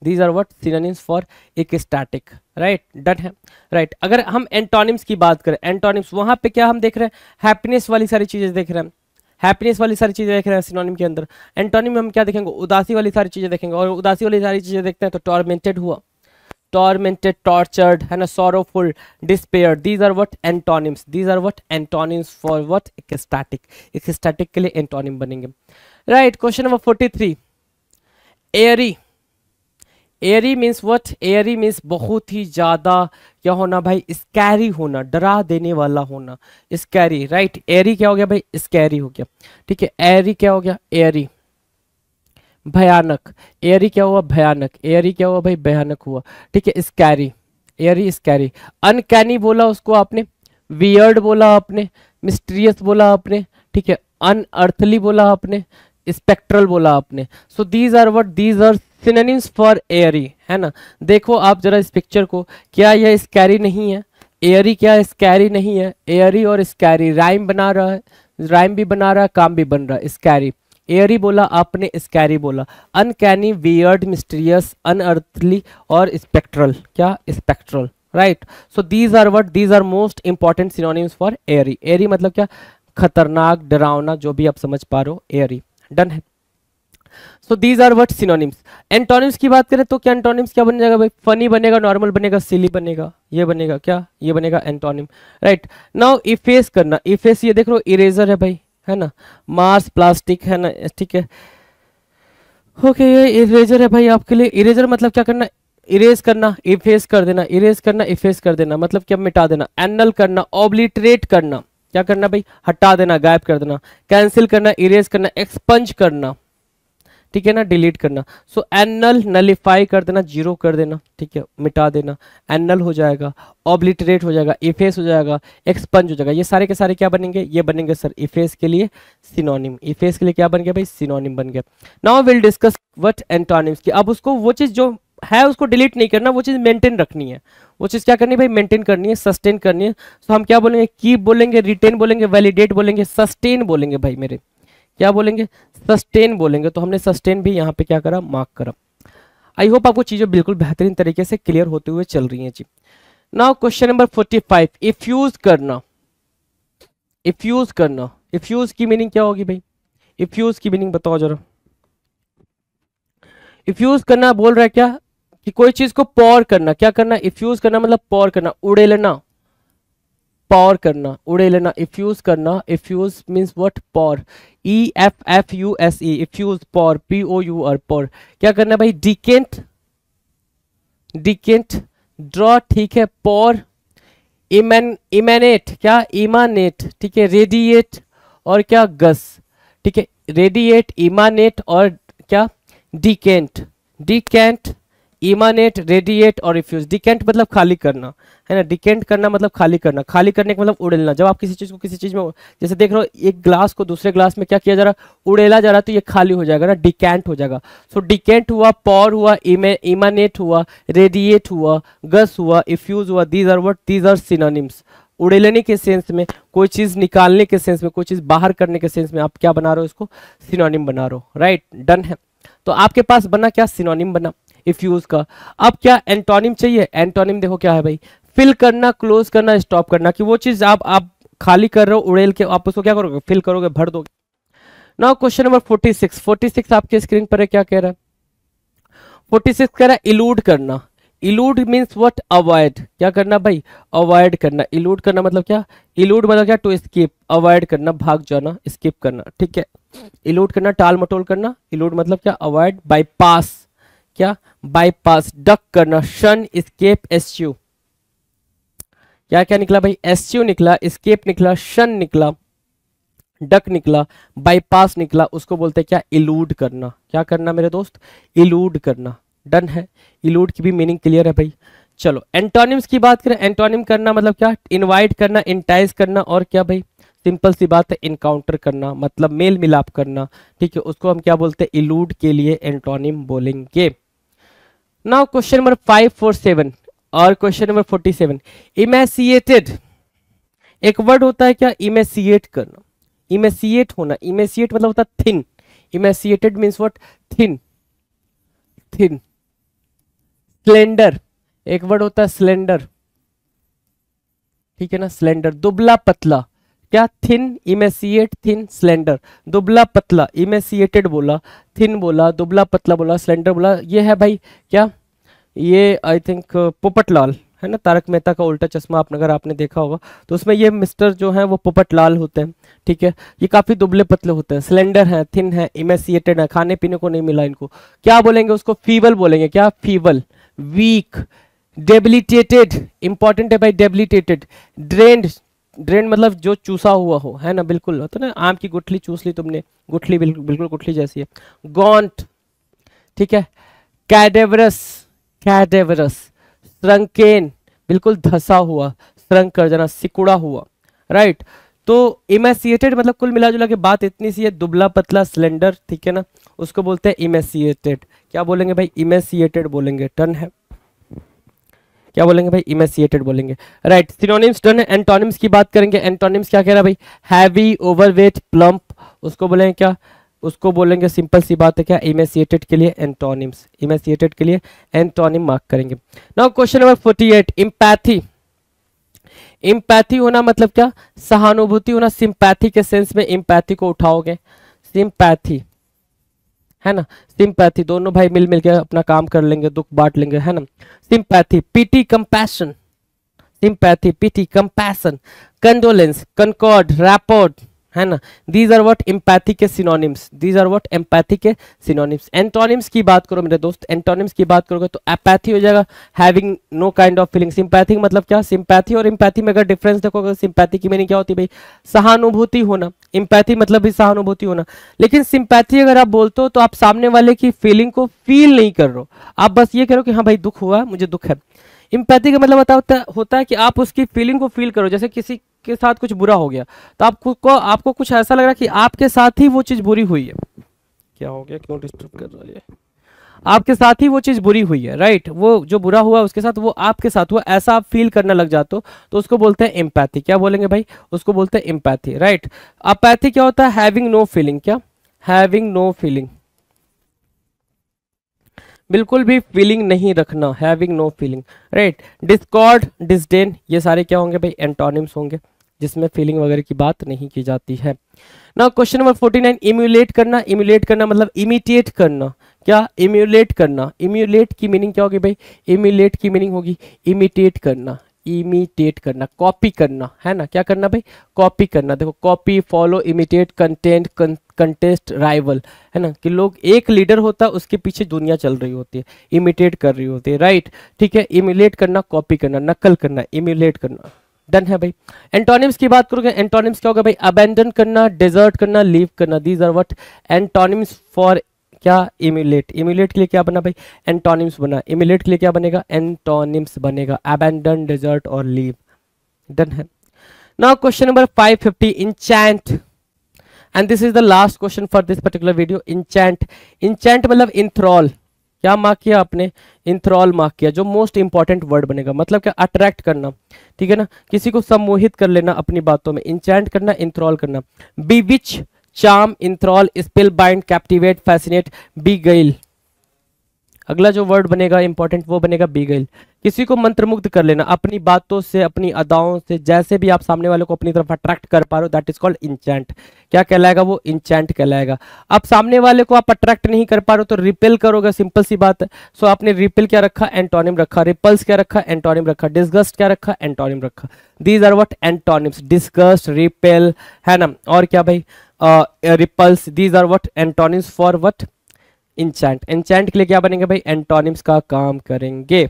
S2: these are what synonyms for ecstatic right done है राइट right. अगर हम एंटोनिम्स की बात करें एंटोनिम्स वहां पे क्या हम देख रहे हैं हैप्पीनेस वाली सारी चीजें देख रहे हैं हैप्पीनेस वाली सारी चीज़ें देख रहे हैं सिनोनिम के अंदर एंटोनिम में हम क्या देखेंगे उदासी वाली सारी चीज़ें देखेंगे और उदासी वाली सारी चीज़ें देखते हैं तो टॉर्मेंटेड हुआ tormented tortured and a sorrowful despair these are what antonyms these are what antonyms for what ecstatic ecstatic के लिए antonym बनेंगे right question number 43 airy eerie means what eerie means बहुत ही ज़्यादा क्या होना भाई स्कैरी होना डरा देने वाला होना स्कैरी राइट एयरी क्या हो गया भाई स्कैरी हो गया ठीक है एयरी क्या हो गया एयरी भयानक एयरी क्या हुआ भयानक एयरी क्या हुआ भाई भयानक हुआ ठीक है स्कैरी एयरी स्कैरी अनकैनी बोला उसको आपने वियर्ड बोला आपने मिस्ट्रियस बोला आपने ठीक है अनअर्थली बोला आपने स्पेक्ट्रल बोला आपने so these are what these are synonyms for eerie है ना देखो आप जरा इस पिक्चर को क्या यह स्कैरी नहीं है एयरी क्या स्कैरी नहीं है एयरी और स्कैरी राइम बना रहा है राइम भी बना रहा है काम भी बन रहा है स्कैरी एयरी बोला आपने स्कैरी बोला अनकैनी वियर्ड मिस्टीरियस अनअर्थली और स्पेक्ट्रल क्या spectral right so these are what these are most important synonyms for eerie eerie मतलब क्या खतरनाक डरावना जो भी आप समझ पा रहे हो एयरी डन है so these are what synonyms antonyms की बात करें तो क्या एंटोनिम्स क्या बन जाएगा भाई फनी बनेगा नॉर्मल बनेगा सिली बनेगा ये बनेगा क्या ये बनेगा एंटोनिम राइट नाउ इफेस करना इफेस ये देख लो इरेजर है भाई है ना मार्स प्लास्टिक है ना ठीक है ओके ये इरेजर है भाई आपके लिए इरेजर मतलब क्या करना इरेज करना इफेस कर देना इरेज करना इफेस कर देना मतलब क्या मिटा देना एनल करना ऑब्लिटरेट करना क्या करना भाई हटा देना गायब कर देना कैंसिल करना इरेज करना एक्सपंज करना ठीक है ना डिलीट करना सो एन नल नलीफाई कर देना जीरो कर देना ठीक है मिटा देना एन नल हो जाएगा ऑब्लिटरेट हो जाएगा इफेस हो जाएगा एक्सपंज हो जाएगा ये सारे के सारे क्या बनेंगे ये बनेंगे सर इफेस के लिए सिनोनिम इफेस के लिए क्या बन गया भाई सिनोनिम बन गया now will discuss what antonyms की अब उसको वो चीज़ जो है उसको डिलीट नहीं करना वो चीज़ मेंटेन रखनी है वो चीज़ क्या करनी है भाई मेंटेन करनी है सस्टेन करनी है सो हम क्या बोलेंगे कीप बोलेंगे रिटेन बोलेंगे वैलिडेट बोलेंगे सस्टेन बोलेंगे भाई मेरे क्या बोलेंगे सस्टेन बोलेंगे तो हमने सस्टेन भी यहाँ पे क्या करा मार्क करा आई होप आपको चीज़ें बिल्कुल बेहतरीन तरीके से क्लियर होते हुए चल रही हैं जी now question number forty five use करना इफ यूज करना इफ यूज की मीनिंग क्या होगी भाई इफ यूज की मीनिंग बताओ जरा इफ यूज करना बोल रहा है क्या कि कोई चीज को पौर करना क्या करना इफ यूज करना मतलब पौर करना उड़ेलना पॉर करना उड़े लेना इफ्यूज करना effuse means what pour E e F F U S E e, effuse pour P O U R pour क्या करना है भाई डिकेंट डिकेंट ड्रॉ ठीक है पॉर इमेन इमेनेट क्या इमानेट ठीक है रेडिएट और क्या गस ठीक है रेडिएट इमानेट और क्या डिकेंट डिकेंट इमानेट रेडिएट और रिफ्यूज डिकेंट मतलब खाली करना है ना डिकेंट करना मतलब खाली करना खाली करने का मतलब उड़ेलना जब आप किसी चीज़ को किसी चीज़ में जैसे देख रहे हो एक ग्लास को दूसरे ग्लास में क्या किया जा रहा है उड़ेला जा रहा है तो ये खाली हो जाएगा ना डिकेंट हो जाएगा सो डिकेंट हुआ पॉर हुआ इमानेट हुआ रेडिएट हुआ गस हुआ इफ्यूज हुआ these are what these are synonyms उड़ेलने के सेंस में कोई चीज़ निकालने के सेंस में कोई चीज़ बाहर करने के सेंस में आप क्या बना रहे हो इसको सिनोनिम बना रहे हो राइट डन है तो आपके पास बना क्या सिनोनिम बना इफ्यूज का अब क्या एंटोनिम चाहिए एंटोनिम देखो क्या है भाई फिल करना क्लोज करना स्टॉप करना कि वो चीज़ आप आप खाली कर रहे हो उड़ेल के आप उसको क्या करोगे फिल करोगे भर दोगे ना question number forty six forty six आपके स्क्रीन पर है क्या कह रहा है फोर्टी सिक्स कह रहा है इलूड करना इलूड मीन्स वट अवॉइड क्या करना भाई अवॉइड करना इलूड करना मतलब क्या इलूड मतलब क्या टू स्कीप अवॉइड करना भाग जाना स्किप करना ठीक है इलूड करना टाल मटोल करना इलूड मतलब क्या अवॉइड बाईपास क्या बाईपास डक करना शन स्केप एसयू क्या क्या निकला भाई एसयू निकला स्केप निकला शन निकला डक निकला बाईपास निकला उसको बोलते हैं क्या इलूड करना क्या करना मेरे दोस्त इलूड करना डन है इलूड की भी मीनिंग क्लियर है भाई चलो एंटोनिम्स की बात करें एंटोनिम करना मतलब क्या इनवाइट करना इंटाइज करना और क्या भाई सिंपल सी बात है इनकाउंटर करना मतलब मेल मिलाप करना ठीक है उसको हम क्या बोलते हैं इलूड के लिए एंटोनिम बोलेंगे question number five four seven और question number forty seven emaciated एक वर्ड होता है क्या इमेसिएट करना इमेसिएट होना इमेसिएट मतलब होता है thin emaciated means what thin thin slender एक वर्ड होता है स्लेंडर ठीक है ना स्लेंडर दुबला पतला क्या थिन इमेसिएट थिन स्लेंडर दुबला पतला इमेसिएटेड बोला थिन बोला दुबला पतला बोला स्लेंडर बोला ये है भाई क्या ये आई थिंक पोपट है ना तारक मेहता का उल्टा चश्मा आपने अगर आपने देखा होगा तो उसमें ये मिस्टर जो हैं वो पोपट लाल होते हैं ठीक है ये काफ़ी दुबले पतले होते हैं सिलेंडर हैं थिन है इमेसिएटेड है खाने पीने को नहीं मिला इनको क्या बोलेंगे उसको फीवल बोलेंगे क्या फीवल वीक डेबिलिटेटेड इंपॉर्टेंट है भाई डेबिलिटेटेड ड्रेन्ड ड्रेन मतलब जो चूसा हुआ हो है ना बिल्कुल होता तो ना आम की गुठली चूस ली तुमने गुठली बिल्कुल बिल्कुल गुठली जैसी है गॉन्ट ठीक है कैडेवरस कैडेवरस श्रंकेन बिल्कुल धसा हुआ श्रंक कर जाना सिकुड़ा हुआ राइट तो इमेसिएटेड मतलब कुल मिला जुला के बात इतनी सी है दुबला पतला सिलेंडर ठीक है ना उसको बोलते हैं इमेसिएटेड क्या बोलेंगे भाई इमेसिएटेड बोलेंगे टन है क्या बोलेंगे भाई इमेसिएटेड बोलेंगे राइट सिनोनिम्स डन है एंटोनिम्स की बात करेंगे एंटोनिम्स क्या कह रहा है भाई हैवी ओवरवेट प्लम्प उसको बोलेंगे क्या उसको बोलेंगे सिंपल सी बात है क्या इमेसिएटेड के लिए एंटोनिम्स इमेसिएटेड के लिए एंटोनिम मार्क करेंगे now question number forty eight empathy empathy होना मतलब क्या सहानुभूति होना सिंपैथी के सेंस में इम्पैथी को उठाओगे सिंपैथी है ना सिंपैथी दोनों भाई मिल मिलकर अपना काम कर लेंगे दुख बांट लेंगे है ना sympathy pity compassion sympathy pity compassion condolence concord rapport है ना दीज आर वट एम्पैथी के synonyms these are what empathy के सिनोनिम्स एंटोनिम्स की बात करो मेरे दोस्त एंटोनिम्स की बात करोगे तो एपैथी हो जाएगा having no kind of feeling sympathy मतलब क्या सिंपैथी और इम्पैथी में अगर डिफरेंस देखोगे सिंपैथी की मैंने क्या होती भाई सहानुभूति होना इम्पैथी मतलब भी सहानुभूति होना लेकिन सिंपैथी अगर आप बोलते हो तो आप सामने वाले की फीलिंग को फील नहीं कर रहे हो आप बस ये कह रहे हो कि हाँ भाई दुख हुआ मुझे दुख है इम्पैथी का मतलब होता है कि आप उसकी फीलिंग को फील करो जैसे किसी के साथ कुछ बुरा हो गया तो आप खुद को आपको कुछ ऐसा लग रहा है कि आपके साथ ही वो चीज़ बुरी हुई है क्या हो गया क्यों डिस्टर्ब कर रहा है आपके साथ ही वो चीज़ बुरी हुई है राइट वो जो बुरा हुआ उसके साथ वो आपके साथ हुआ ऐसा आप फील करने लग जाते हो तो उसको बोलते हैं एम्पैथी क्या बोलेंगे भाई उसको बोलते हैं एम्पैथी राइट अपैथी क्या होता है हैविंग नो फीलिंग क्या हैविंग नो फीलिंग बिल्कुल भी फीलिंग नहीं रखना having no feeling right discord disdain ये सारे क्या होंगे भाई एंटोनिम्स होंगे जिसमें फीलिंग वगैरह की बात नहीं की जाती है ना question number forty nine emulate करना इम्यूलेट करना मतलब इमिटेट करना क्या इम्यूलेट करना इम्यूलेट की मीनिंग क्या होगी भाई इम्यूलेट की मीनिंग होगी इमिटेट करना इमिटेट करना कॉपी करना है ना क्या करना भाई कॉपी करना देखो copy follow imitate contend contest rival है ना कि लोग एक लीडर होता है उसके पीछे दुनिया चल रही होती है इमिटेट कर रही होती है राइट ठीक है इम्यूलेट करना कॉपी करना नकल करना इम्यूलेट करना डन है भाई एंटोनिम्स की बात करोगे एंटोनिम्स क्या होगा भाई अबेंडन करना डिजर्ट करना लीव करना these are what antonyms for क्या इम्यूलेट इम्यूलेट के लिए क्या बना भाई एंटोनिम्स बना इम्यूलेट के लिए क्या बनेगा एंटोनिम्स बनेगा अबेंडन डिजर्ट और लीव डन है ना question number 550 enchant and this is the last question for this particular video enchant enchant मतलब इंथ्रॉल क्या मार्क किया आपने इंथ्रॉल मार्क किया जो मोस्ट इंपॉर्टेंट वर्ड बनेगा मतलब क्या अट्रैक्ट करना ठीक है ना किसी को सम्मोहित कर लेना अपनी बातों में इंचैंट करना इंथ्रॉल करना witch charm enthrall spellbind captivate fascinate beguile अगला जो वर्ड बनेगा इंपॉर्टेंट वो बनेगा बी बीगल किसी को मंत्रमुग्ध कर लेना अपनी बातों से अपनी अदाओं से जैसे भी आप सामने वाले को अपनी तरफ अट्रैक्ट कर पा रहे हो दैट इज कॉल्ड इंचेंट क्या कहलाएगा वो इंचेंट कहलाएगा अब सामने वाले को आप अट्रैक्ट नहीं कर पा रहे हो तो रिपेल करोगे सिंपल सी बात है सो आपने रिपेल क्या रखा एंटोनिम रखा रिपल्स क्या रखा एंटोनिम रखा डिस्गस्ट क्या रखा एंटोनिम रखा these are what antonyms disgust repel है ना और क्या भाई repulse these are what antonyms for what enchant enchant के लिए क्या बनेंगे भाई एंटोनिम्स का काम करेंगे